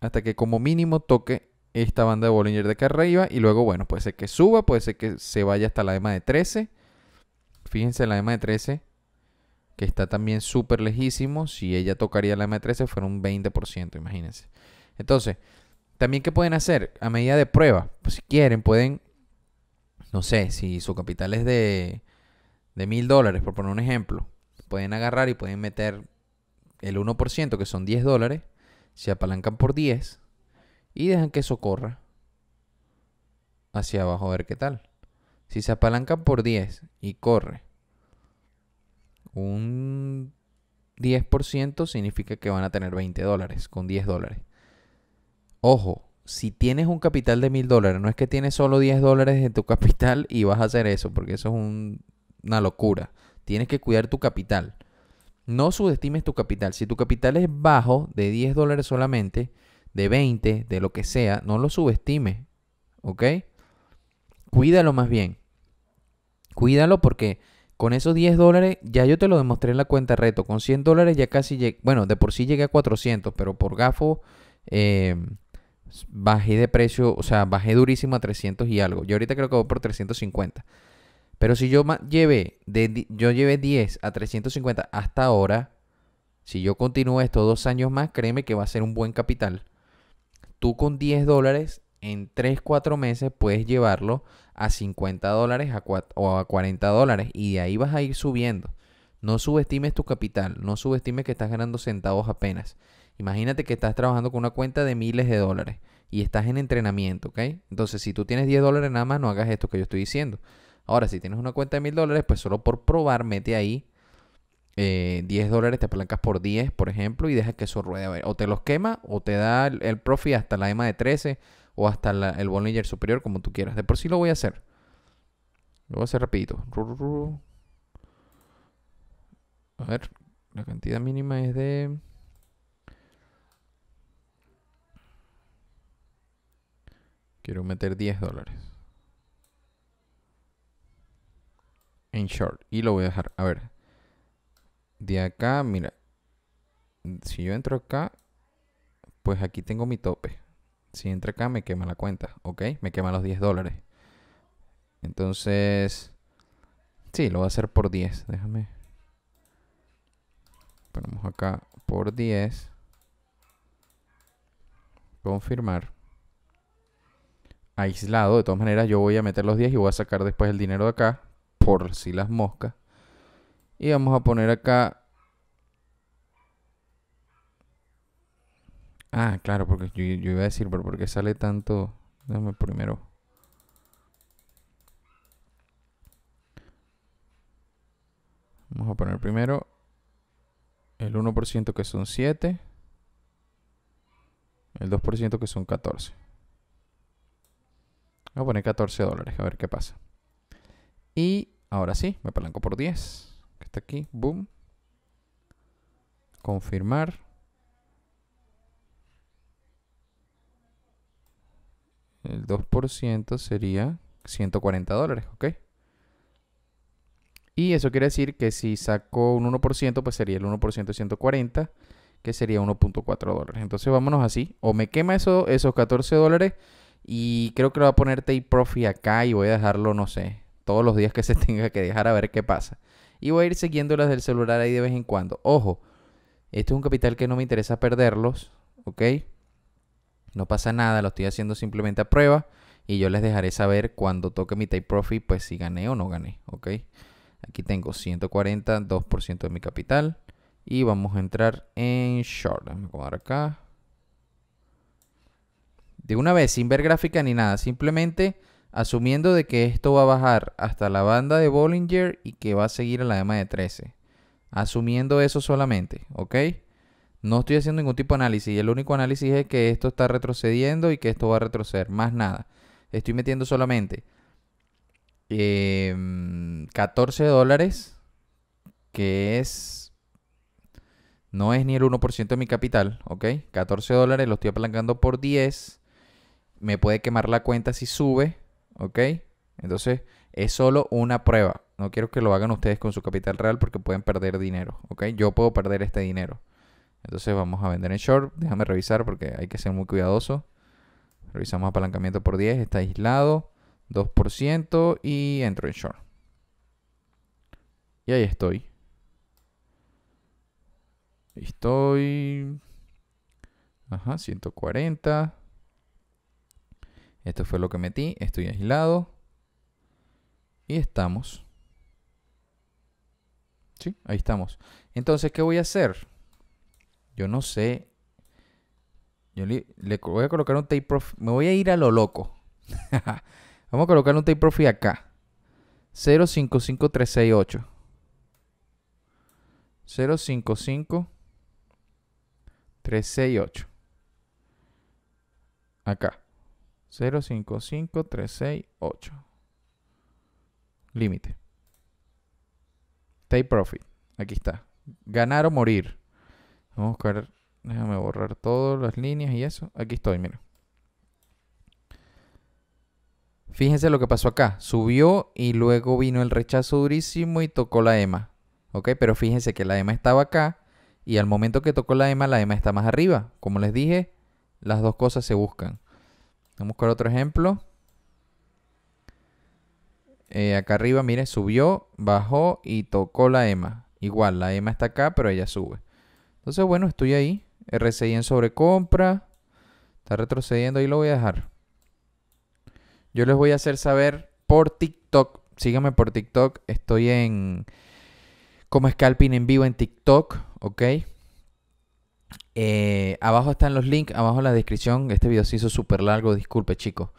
hasta que como mínimo toque esta banda de Bollinger de acá arriba y luego, bueno, puede ser que suba, puede ser que se vaya hasta la EMA de 13. Fíjense la EMA de 13, que está también súper lejísimo. Si ella tocaría la EMA de 13 fuera un 20%, imagínense. Entonces, también, ¿qué pueden hacer? A medida de prueba, pues si quieren, pueden, no sé, si su capital es de, de mil dólares, por poner un ejemplo, pueden agarrar y pueden meter el 1%, que son 10 dólares, se apalancan por 10 y dejan que eso corra hacia abajo a ver qué tal. Si se apalancan por 10 y corre un 10% significa que van a tener 20 dólares con 10 dólares. Ojo, si tienes un capital de mil dólares, no es que tienes solo 10 dólares en tu capital y vas a hacer eso, porque eso es una locura. Tienes que cuidar tu capital. No subestimes tu capital. Si tu capital es bajo, de 10 dólares solamente, de 20, de lo que sea, no lo subestimes. ¿Ok? Cuídalo más bien. Cuídalo porque con esos 10 dólares, ya yo te lo demostré en la cuenta reto. Con 100 dólares ya casi llegué. Bueno, de por sí llegué a 400, pero por gafo. Eh, bajé de precio, o sea, bajé durísimo a 300 y algo. Yo ahorita creo que voy por 350. Pero si yo llevé, de, yo llevé 10 a 350 hasta ahora, si yo continúo estos dos años más, créeme que va a ser un buen capital. Tú con 10 dólares en 3, 4 meses puedes llevarlo a 50 dólares o a 40 dólares y de ahí vas a ir subiendo. No subestimes tu capital, no subestimes que estás ganando centavos apenas. Imagínate que estás trabajando con una cuenta de miles de dólares y estás en entrenamiento, ¿ok? Entonces, si tú tienes 10 dólares nada más, no hagas esto que yo estoy diciendo. Ahora, si tienes una cuenta de mil dólares, pues solo por probar, mete ahí 10 eh, dólares, te plancas por 10, por ejemplo, y deja que eso ruede. A ver, O te los quema, o te da el, profit hasta la EMA de 13, o hasta el Bollinger superior, como tú quieras. De por sí lo voy a hacer. Lo voy a hacer rapidito. A ver, la cantidad mínima es de... Quiero meter 10 dólares. En short. Y lo voy a dejar. A ver. De acá, mira. Si yo entro acá, pues aquí tengo mi tope. Si entra acá, me quema la cuenta. ¿Ok? Me quema los 10 dólares. Entonces... Sí, lo voy a hacer por 10. Déjame. Ponemos acá por 10. Confirmar aislado. De todas maneras, yo voy a meter los 10 y voy a sacar después el dinero de acá, por si las moscas. Y vamos a poner acá... Ah, claro, porque yo, yo iba a decir, pero ¿por qué sale tanto? Déjame primero. Vamos a poner primero el 1% que son 7, el 2% que son 14. Voy a poner 14 dólares, a ver qué pasa. Y ahora sí, me palanco por 10. Que está aquí, boom. Confirmar. El 2% sería 140 dólares, ¿ok? Y eso quiere decir que si saco un 1%, pues sería el 1% de 140, que sería 1.4 dólares. Entonces vámonos así. O me quema eso, esos 14 dólares y creo que lo voy a poner Take Profit acá y voy a dejarlo, no sé, todos los días que se tenga que dejar a ver qué pasa. Y voy a ir siguiendo las del celular ahí de vez en cuando. Ojo, esto es un capital que no me interesa perderlos, ¿ok? No pasa nada, lo estoy haciendo simplemente a prueba. Y yo les dejaré saber cuando toque mi take profit, pues si gané o no gané, ¿ok? Aquí tengo 140, 2% de mi capital. Y vamos a entrar en short. Vamos a acá de una vez, sin ver gráfica ni nada, simplemente asumiendo de que esto va a bajar hasta la banda de Bollinger y que va a seguir a la EMA de 13. Asumiendo eso solamente, ¿ok? No estoy haciendo ningún tipo de análisis. y El único análisis es que esto está retrocediendo y que esto va a retroceder. Más nada. Estoy metiendo solamente 14 em, dólares, que es... No es ni el 1% de mi capital, ¿ok? 14 dólares lo estoy apalancando por 10 me puede quemar la cuenta si sube, ¿ok? Entonces es solo una prueba. No quiero que lo hagan ustedes con su capital real porque pueden perder dinero, ¿ok? Yo puedo perder este dinero. Entonces vamos a vender en short. Déjame revisar porque hay que ser muy cuidadoso. Revisamos apalancamiento por 10, está aislado, 2% y entro en short. Y ahí estoy. Estoy... Ajá, 140. Esto fue lo que metí. Estoy aislado. Y estamos. Sí, ahí estamos. Entonces, ¿qué voy a hacer? Yo no sé. Yo le, voy a colocar un tape prof Me voy a ir a lo loco. Vamos a colocar un tape profi acá. 055368. 055368. Acá. 055368. Límite. Take profit. Aquí está. Ganar o morir. Vamos a buscar. Déjame borrar todas las líneas y eso. Aquí estoy, mira. Fíjense lo que pasó acá. Subió y luego vino el rechazo durísimo y tocó la EMA. ¿Ok? Pero fíjense que la EMA estaba acá y al momento que tocó la EMA, la EMA está más arriba. Como les dije, las dos cosas se buscan. Vamos con otro ejemplo. Eh, acá arriba, mire, subió, bajó y tocó la EMA. Igual, la EMA está acá, pero ella sube. Entonces, bueno, estoy ahí. RCI en sobrecompra. Está retrocediendo, ahí lo voy a dejar. Yo les voy a hacer saber por TikTok. Síganme por TikTok. Estoy en como Scalping en vivo en TikTok, ¿ok? Eh, abajo están los links, abajo en la descripción. Este video se hizo súper largo, disculpe chicos.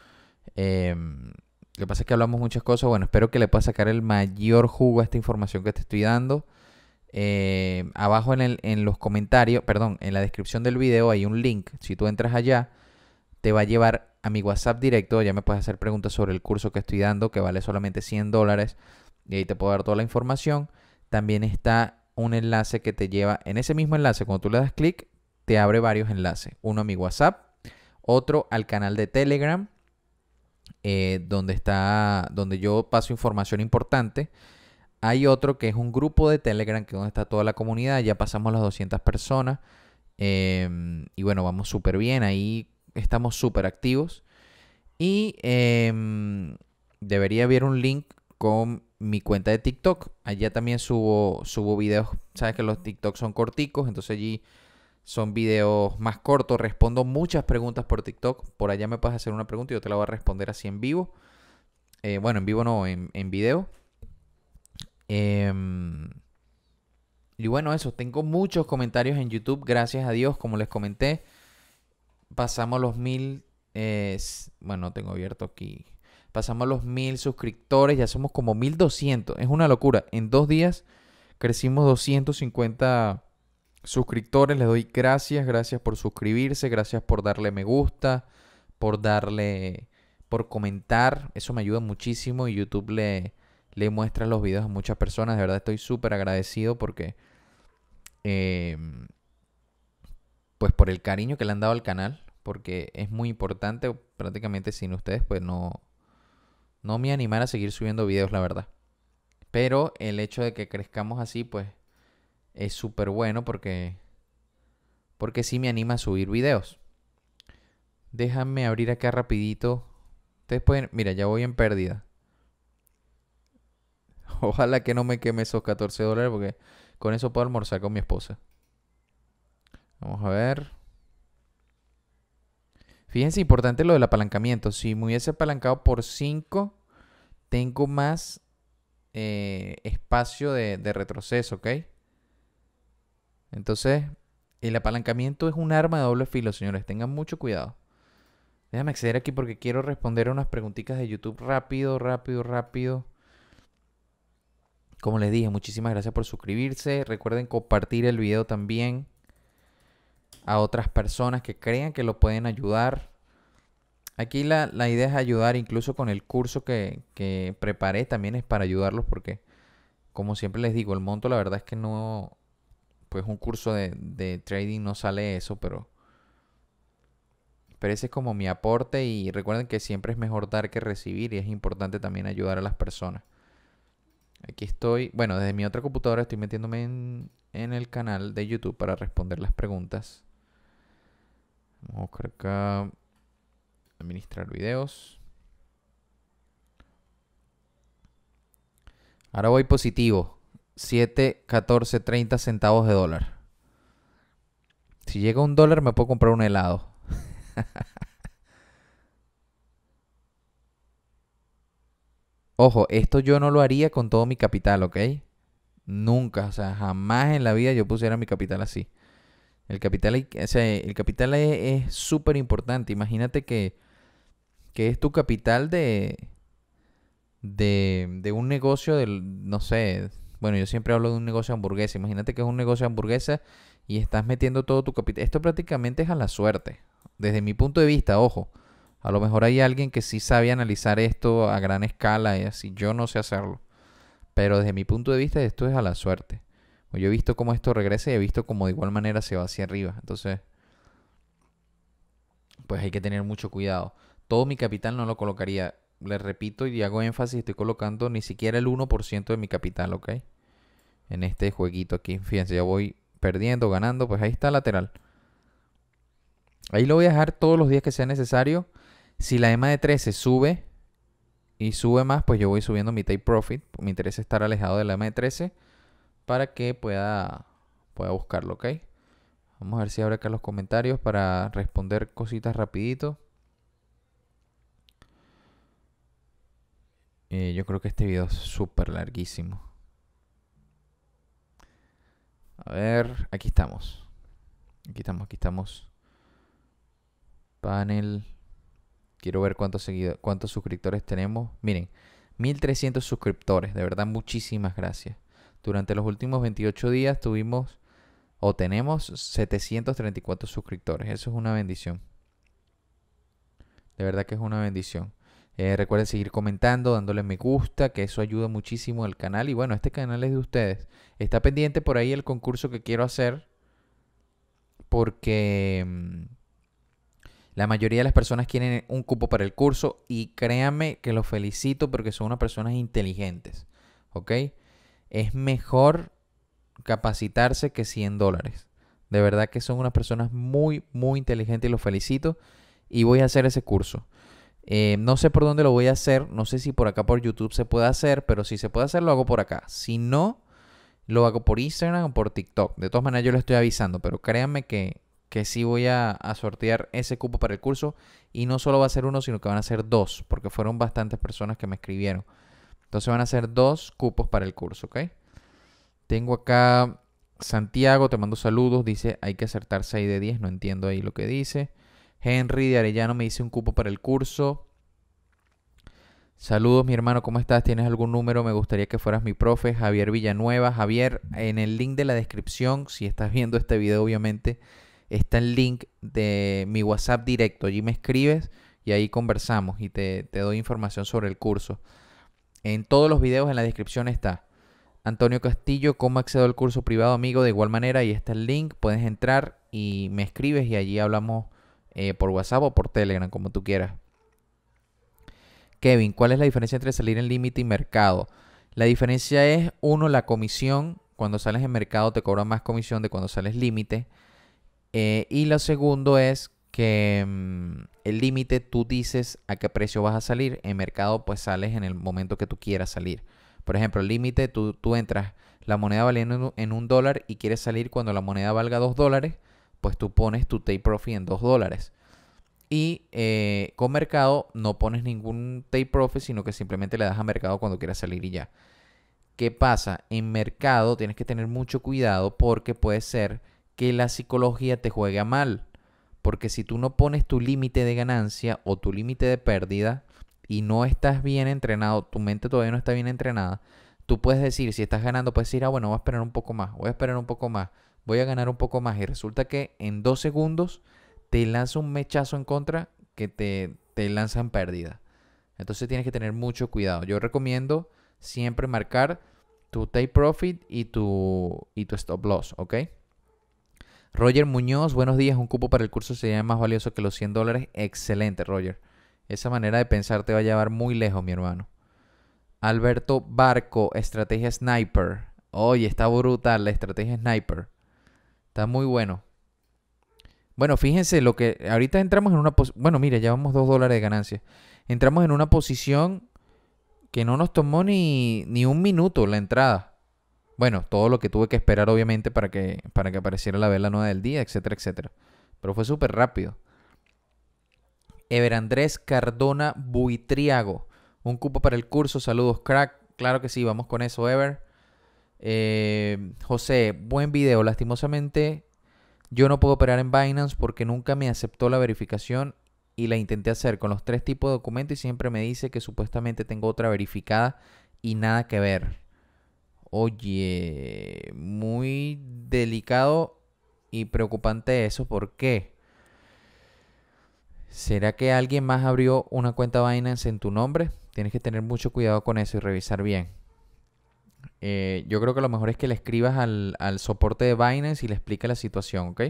Em, lo que pasa es que hablamos muchas cosas. Bueno, espero que le pueda sacar el mayor jugo a esta información que te estoy dando. Eh, abajo en, el, en los comentarios, perdón, en la descripción del video hay un link. Si tú entras allá, te va a llevar a mi WhatsApp directo. Ya me puedes hacer preguntas sobre el curso que estoy dando, que vale solamente 100 dólares. Y ahí te puedo dar toda la información. También está un enlace que te lleva, en ese mismo enlace, cuando tú le das clic, te abre varios enlaces. Uno a mi WhatsApp, otro al canal de Telegram, eh, donde, está, donde yo paso información importante. Hay otro que es un grupo de Telegram, que donde está toda la comunidad. Ya pasamos las 200 personas. Em, y bueno, vamos súper bien. Ahí estamos súper activos. Y em, debería haber un link con mi cuenta de TikTok. Allá también subo, subo videos. Sabes que los TikTok son corticos, entonces allí son videos más cortos. Respondo muchas preguntas por TikTok. Por allá me puedes hacer una pregunta y yo te la voy a responder así en vivo. Eh, bueno, en vivo no, en, en video. Em, y bueno, eso. Tengo muchos comentarios en YouTube. Gracias a Dios, como les comenté. Pasamos los mil. Eh, bueno, tengo abierto aquí Pasamos a los mil suscriptores, ya somos como 1200. Es una locura. En dos días crecimos 250 suscriptores. Les doy gracias, gracias por suscribirse, gracias por darle me gusta, por darle, por comentar. Eso me ayuda muchísimo y YouTube le, le muestra los videos a muchas personas. De verdad estoy súper agradecido porque... Em, pues por el cariño que le han dado al canal, porque es muy importante, prácticamente sin ustedes pues no, no me animar a seguir subiendo videos, la verdad. Pero el hecho de que crezcamos así, pues, es súper bueno porque, porque sí me anima a subir videos. Déjame abrir acá rapidito. Ustedes pueden, mira, ya voy en pérdida. Ojalá que no me queme esos 14 dólares porque con eso puedo almorzar con mi esposa. Vamos a ver. Fíjense, importante lo del apalancamiento. Si me hubiese apalancado por 5, tengo más eh, espacio de, retroceso, ¿ok? Entonces, el apalancamiento es un arma de doble filo, señores. Tengan mucho cuidado. Déjame acceder aquí porque quiero responder a unas preguntitas de YouTube rápido, rápido, rápido. Como les dije, muchísimas gracias por suscribirse. Recuerden compartir el video también a otras personas que crean que lo pueden ayudar. Aquí la, idea es ayudar, incluso con el curso que, que, preparé también es para ayudarlos porque, como siempre les digo, el monto la verdad es que no, pues un curso de, trading no sale eso, pero, pero ese es como mi aporte y recuerden que siempre es mejor dar que recibir y es importante también ayudar a las personas. Aquí estoy, bueno, desde mi otra computadora estoy metiéndome en, el canal de YouTube para responder las preguntas. Vamos a acá administrar videos. Ahora voy positivo. 7, 14, 30 centavos de dólar. Si llega un dólar me puedo comprar un helado. Ojo, esto yo no lo haría con todo mi capital, ¿ok? Nunca, o sea, jamás en la vida yo pusiera mi capital así. El capital, el capital es súper importante. Imagínate que que es tu capital de, de, de un negocio del, no sé, bueno, yo siempre hablo de un negocio de hamburguesa. Imagínate que es un negocio de hamburguesa y estás metiendo todo tu capital. Esto prácticamente es a la suerte. Desde mi punto de vista, ojo. A lo mejor hay alguien que sí sabe analizar esto a gran escala y así. Yo no sé hacerlo. Pero desde mi punto de vista, esto es a la suerte. Pues yo he visto cómo esto regresa y he visto cómo de igual manera se va hacia arriba. Entonces, pues hay que tener mucho cuidado todo mi capital no lo colocaría. Les repito y hago énfasis, estoy colocando ni siquiera el 1% de mi capital, ¿ok? En este jueguito aquí, fíjense, ya voy perdiendo, ganando, pues ahí está lateral. Ahí lo voy a dejar todos los días que sea necesario. Si la EMA de 13 sube y sube más, pues yo voy subiendo mi take profit. Me interesa estar alejado de la EMA de 13 para que pueda, pueda buscarlo, ¿ok? Vamos a ver si abre acá los comentarios para responder cositas rapidito. Eh, yo creo que este video es súper larguísimo. A ver, aquí estamos. Aquí estamos, aquí estamos. Panel. Quiero ver cuántos, cuántos suscriptores tenemos. Miren, 1300 suscriptores. De verdad, muchísimas gracias. Durante los últimos 28 días tuvimos o tenemos 734 suscriptores. Eso es una bendición. De verdad que es una bendición. Eh, recuerden seguir comentando, dándole me gusta, que eso ayuda muchísimo al canal. Y bueno, este canal es de ustedes. Está pendiente por ahí el concurso que quiero hacer. Porque mm, la mayoría de las personas quieren un cupo para el curso. Y créanme que los felicito porque son unas personas inteligentes. ¿Ok? Es mejor capacitarse que 100 dólares. De verdad que son unas personas muy, muy inteligentes y los felicito. Y voy a hacer ese curso. Eh, no sé por dónde lo voy a hacer, no sé si por acá por YouTube se puede hacer, pero si se puede hacer lo hago por acá. Si no, lo hago por Instagram o por TikTok. De todas maneras yo lo estoy avisando, pero créanme que, que sí voy a, a, sortear ese cupo para el curso. Y no solo va a ser uno, sino que van a ser dos, porque fueron bastantes personas que me escribieron. Entonces van a ser dos cupos para el curso, ¿ok? Tengo acá Santiago, te mando saludos, dice hay que acertar 6 de 10, no entiendo ahí lo que dice. Henry de Arellano me hice un cupo para el curso. Saludos, mi hermano, ¿cómo estás? ¿Tienes algún número? Me gustaría que fueras mi profe, Javier Villanueva. Javier, en el link de la descripción, si estás viendo este video, obviamente, está el link de mi WhatsApp directo. Allí me escribes y ahí conversamos y te, te doy información sobre el curso. En todos los videos en la descripción está. Antonio Castillo, ¿cómo accedo al curso privado, amigo? De igual manera, ahí está el link. Puedes entrar y me escribes y allí hablamos eh, por WhatsApp o por Telegram, como tú quieras. Kevin, ¿cuál es la diferencia entre salir en límite y mercado? La diferencia es, uno, la comisión. Cuando sales en mercado te cobran más comisión de cuando sales límite. Eh, y lo segundo es que mm, el límite tú dices a qué precio vas a salir. En mercado pues sales en el momento que tú quieras salir. Por ejemplo, el límite tú, tú entras la moneda valiendo en un dólar y quieres salir cuando la moneda valga dos dólares pues tú pones tu take profit en 2 dólares. Y eh, con mercado no pones ningún take profit, sino que simplemente le das a mercado cuando quieras salir y ya. ¿Qué pasa? En mercado tienes que tener mucho cuidado porque puede ser que la psicología te juegue mal. Porque si tú no pones tu límite de ganancia o tu límite de pérdida y no estás bien entrenado, tu mente todavía no está bien entrenada, tú puedes decir, si estás ganando, puedes decir, ah, bueno, voy a esperar un poco más, voy a esperar un poco más voy a ganar un poco más. Y resulta que en dos segundos te lanza un mechazo en contra que te, te en pérdida. Entonces tienes que tener mucho cuidado. Yo recomiendo siempre marcar tu take profit y tu, tu stop loss, ¿ok? Roger Muñoz, buenos días. Un cupo para el curso sería más valioso que los 100 dólares. Excelente, Roger. Esa manera de pensar te va a llevar muy lejos, mi hermano. Alberto Barco, estrategia sniper. Oye, está brutal la estrategia sniper. Está muy bueno. Bueno, fíjense lo que ahorita entramos en una posición. Bueno, mire, llevamos 2 dólares de ganancia. Entramos en una posición que no nos tomó ni, un minuto la entrada. Bueno, todo lo que tuve que esperar, obviamente, para que, para que apareciera la vela nueva del día, etcétera, etcétera. Pero fue súper rápido. Ever Andrés Cardona Buitriago. Un cupo para el curso. Saludos, crack. Claro que sí, vamos con eso, Ever. Eh, José, buen video. Lastimosamente, yo no puedo operar en Binance porque nunca me aceptó la verificación y la intenté hacer con los tres tipos de documentos y siempre me dice que supuestamente tengo otra verificada y nada que ver. Oye, muy delicado y preocupante eso. ¿Por qué? ¿Será que alguien más abrió una cuenta Binance en tu nombre? Tienes que tener mucho cuidado con eso y revisar bien. Eh, yo creo que lo mejor es que le escribas al, soporte de Binance y le explique la situación, ¿ok?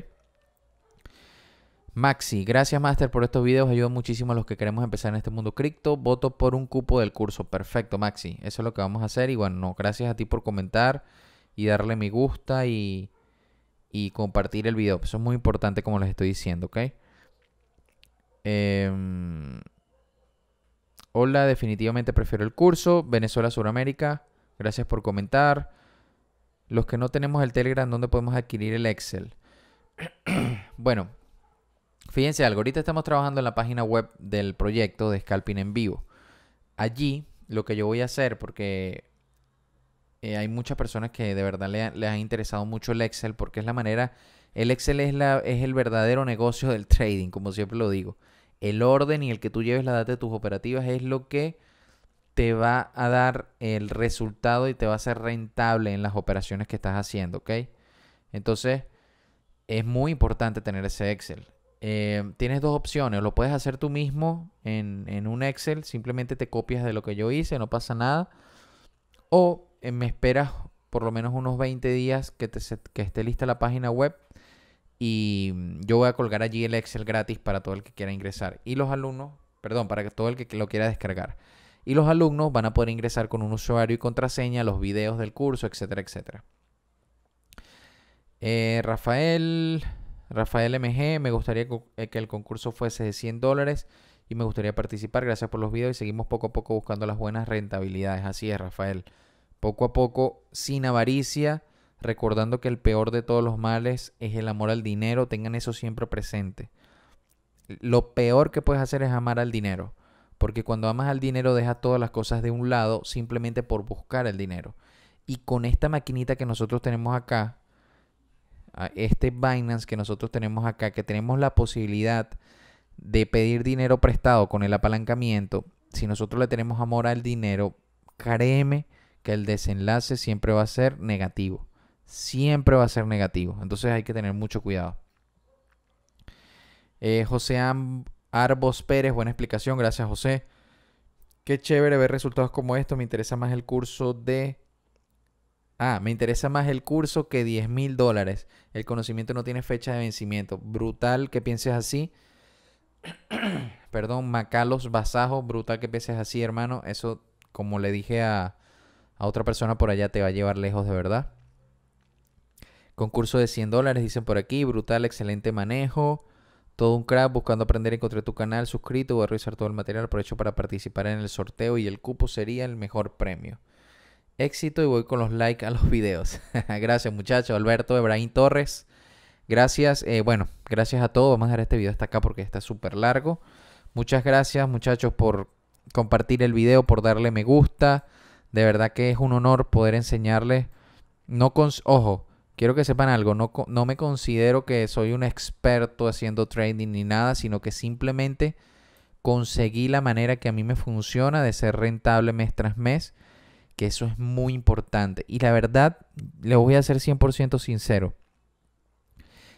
Maxi, gracias Master por estos videos, ayuda muchísimo a los que queremos empezar en este mundo cripto. Voto por un cupo del curso. Perfecto, Maxi. Eso es lo que vamos a hacer. Y bueno, gracias a ti por comentar y darle me gusta y, compartir el video. Eso es muy importante como les estoy diciendo, ¿ok? Em, hola, definitivamente prefiero el curso. Venezuela, Suramérica. Gracias por comentar. Los que no tenemos el Telegram, ¿dónde podemos adquirir el Excel? bueno, fíjense algo. Ahorita estamos trabajando en la página web del proyecto de Scalping en vivo. Allí lo que yo voy a hacer, porque eh, hay muchas personas que de verdad les, ha interesado mucho el Excel, porque es la manera, el Excel es, la, es el verdadero negocio del trading, como siempre lo digo. El orden y el que tú lleves la data de tus operativas es lo que te va a dar el resultado y te va a ser rentable en las operaciones que estás haciendo, ¿ok? Entonces, es muy importante tener ese Excel. Eh, tienes dos opciones, lo puedes hacer tú mismo en, un Excel, simplemente te copias de lo que yo hice, no pasa nada. O eh, me esperas por lo menos unos 20 días que, que esté lista la página web y mm, yo voy a colgar allí el Excel gratis para todo el que quiera ingresar y los alumnos, perdón, para todo el que lo quiera descargar y los alumnos van a poder ingresar con un usuario y contraseña, los videos del curso, etcétera, etcétera. Eh, Rafael, Rafael MG, me gustaría eh, que el concurso fuese de 100 dólares y me gustaría participar. Gracias por los videos y seguimos poco a poco buscando las buenas rentabilidades. Así es, Rafael. Poco a poco, sin avaricia, recordando que el peor de todos los males es el amor al dinero. Tengan eso siempre presente. Lo peor que puedes hacer es amar al dinero. Porque cuando amas al dinero dejas todas las cosas de un lado simplemente por buscar el dinero. Y con esta maquinita que nosotros tenemos acá, este Binance que nosotros tenemos acá, que tenemos la posibilidad de pedir dinero prestado con el apalancamiento, si nosotros le tenemos amor al dinero, créeme que el desenlace siempre va a ser negativo. Siempre va a ser negativo. Entonces hay que tener mucho cuidado. Eh, José Am Arbos Pérez, buena explicación, gracias José. Qué chévere ver resultados como estos. Me interesa más el curso de... Ah, me interesa más el curso que 10 mil dólares. El conocimiento no tiene fecha de vencimiento. Brutal que pienses así. Perdón, Macalos Basajo, brutal que pienses así, hermano. Eso, como le dije a, a otra persona por allá, te va a llevar lejos de verdad. Concurso de 100 dólares, dicen por aquí. Brutal, excelente manejo. Todo un crack buscando aprender, encontré tu canal, suscrito, voy a revisar todo el material, aprovecho para participar en el sorteo y el cupo sería el mejor premio. Éxito y voy con los likes a los videos. gracias muchachos, Alberto, Ebrahim Torres. Gracias, eh, bueno, gracias a todos. Vamos a dejar este video hasta acá porque está súper largo. Muchas gracias muchachos por compartir el video, por darle me gusta. De verdad que es un honor poder enseñarles. No con... Ojo, Quiero que sepan algo, no, me considero que soy un experto haciendo trading ni nada, sino que simplemente conseguí la manera que a mí me funciona de ser rentable mes tras mes, que eso es muy importante. Y la verdad, les voy a ser 100% sincero,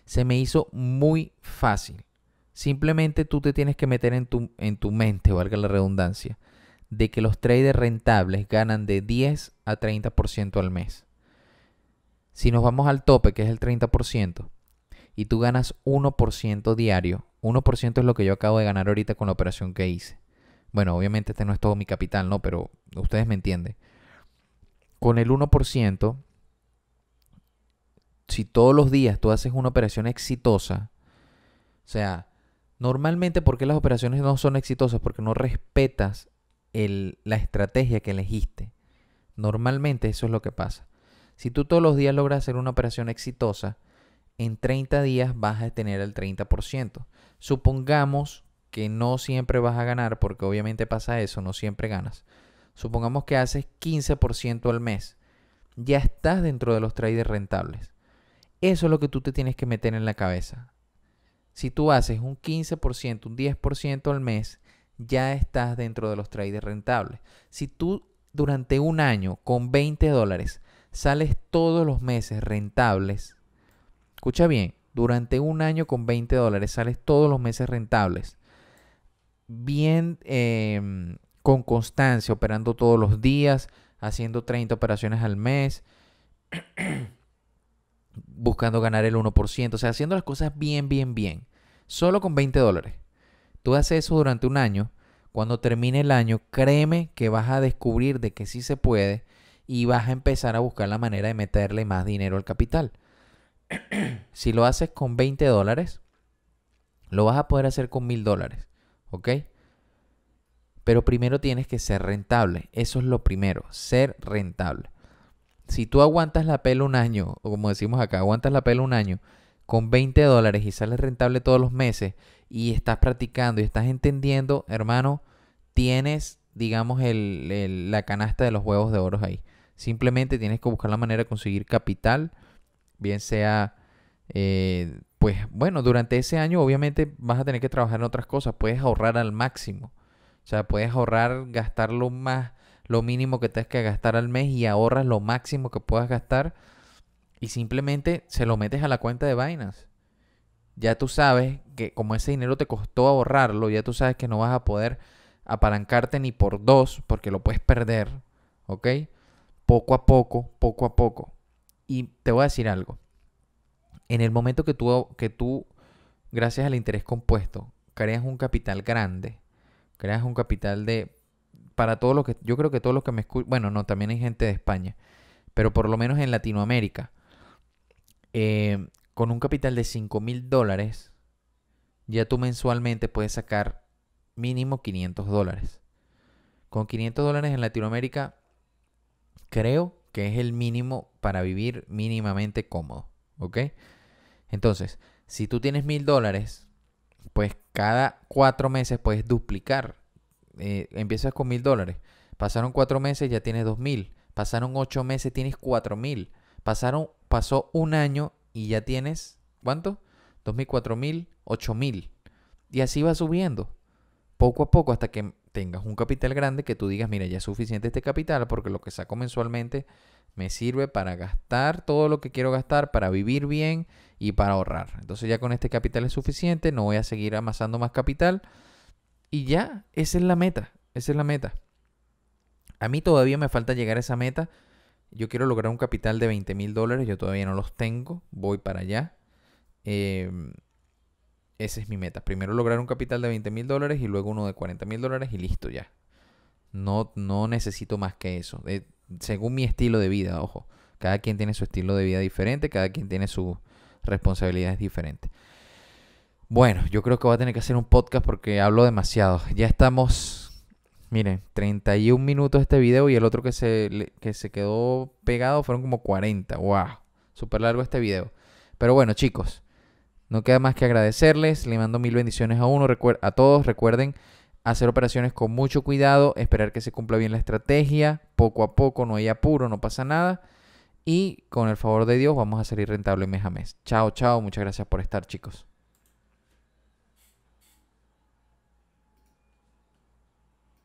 se me hizo muy fácil. Simplemente tú te tienes que meter en tu, en tu mente, valga la redundancia, de que los traders rentables ganan de 10 a 30% al mes. Si nos vamos al tope, que es el 30%, y tú ganas 1% diario, 1% es lo que yo acabo de ganar ahorita con la operación que hice. Bueno, obviamente este no es todo mi capital, ¿no? Pero ustedes me entienden. Con el 1%, si todos los días tú haces una operación exitosa, o sea, normalmente porque las operaciones no son exitosas, porque no respetas la estrategia que elegiste. Normalmente eso es lo que pasa. Si tú todos los días logras hacer una operación exitosa, en 30 días vas a tener el 30%. Supongamos que no siempre vas a ganar, porque obviamente pasa eso, no siempre ganas. Supongamos que haces 15% al mes. Ya estás dentro de los traders rentables. Eso es lo que tú te tienes que meter en la cabeza. Si tú haces un 15%, un 10% al mes, ya estás dentro de los traders rentables. Si tú durante un año con 20 dólares sales todos los meses rentables, escucha bien, durante un año con 20 dólares sales todos los meses rentables, bien em, con constancia, operando todos los días, haciendo 30 operaciones al mes, buscando ganar el 1%, o sea, haciendo las cosas bien, bien, bien, solo con 20 dólares. Tú haces eso durante un año, cuando termine el año, créeme que vas a descubrir de que sí se puede y vas a empezar a buscar la manera de meterle más dinero al capital. si lo haces con 20 dólares, lo vas a poder hacer con 1000 dólares, ¿ok? Pero primero tienes que ser rentable, eso es lo primero, ser rentable. Si tú aguantas la pela un año, o como decimos acá, aguantas la pela un año con 20 dólares y sales rentable todos los meses y estás practicando y estás entendiendo, hermano, tienes, digamos, el, la canasta de los huevos de oro ahí. Simplemente tienes que buscar la manera de conseguir capital, bien sea, eh, pues bueno, durante ese año obviamente vas a tener que trabajar en otras cosas, puedes ahorrar al máximo, o sea, puedes ahorrar, gastar lo más, lo mínimo que tengas que gastar al mes y ahorras lo máximo que puedas gastar y simplemente se lo metes a la cuenta de vainas. Ya tú sabes que como ese dinero te costó ahorrarlo, ya tú sabes que no vas a poder apalancarte ni por dos porque lo puedes perder, ¿ok? poco a poco, poco a poco. Y te voy a decir algo. En el momento que tú, que tú gracias al interés compuesto, creas un capital grande, creas un capital de... Para todos los que... Yo creo que todos los que me escuchan... Bueno, no, también hay gente de España. Pero por lo menos en Latinoamérica. Eh, con un capital de 5 mil dólares, ya tú mensualmente puedes sacar mínimo 500 dólares. Con 500 dólares en Latinoamérica creo que es el mínimo para vivir mínimamente cómodo. ¿Ok? Entonces, si tú tienes mil dólares, pues cada cuatro meses puedes duplicar. Eh, empiezas con mil dólares. Pasaron cuatro meses, ya tienes dos mil. Pasaron ocho meses, tienes cuatro mil. Pasaron, pasó un año y ya tienes, ¿cuánto? Dos mil, cuatro mil, ocho mil. Y así va subiendo, poco a poco, hasta que tengas un capital grande que tú digas, mira, ya es suficiente este capital porque lo que saco mensualmente me sirve para gastar todo lo que quiero gastar, para vivir bien y para ahorrar. Entonces ya con este capital es suficiente, no voy a seguir amasando más capital. Y ya, esa es la meta, esa es la meta. A mí todavía me falta llegar a esa meta. Yo quiero lograr un capital de 20 mil dólares, yo todavía no los tengo, voy para allá. Em, esa es mi meta. Primero lograr un capital de 20 mil dólares y luego uno de 40 mil dólares y listo ya. No, no necesito más que eso. Eh, según mi estilo de vida, ojo. Cada quien tiene su estilo de vida diferente, cada quien tiene sus responsabilidades diferentes. Bueno, yo creo que voy a tener que hacer un podcast porque hablo demasiado. Ya estamos, miren, 31 minutos este video y el otro que se, que se quedó pegado fueron como 40. ¡Wow! Súper largo este video. Pero bueno, chicos. No queda más que agradecerles. Le mando mil bendiciones a uno, a todos. Recuerden hacer operaciones con mucho cuidado, esperar que se cumpla bien la estrategia, poco a poco, no hay apuro, no pasa nada. Y con el favor de Dios vamos a salir rentable mes a mes. Chao, chao. Muchas gracias por estar, chicos.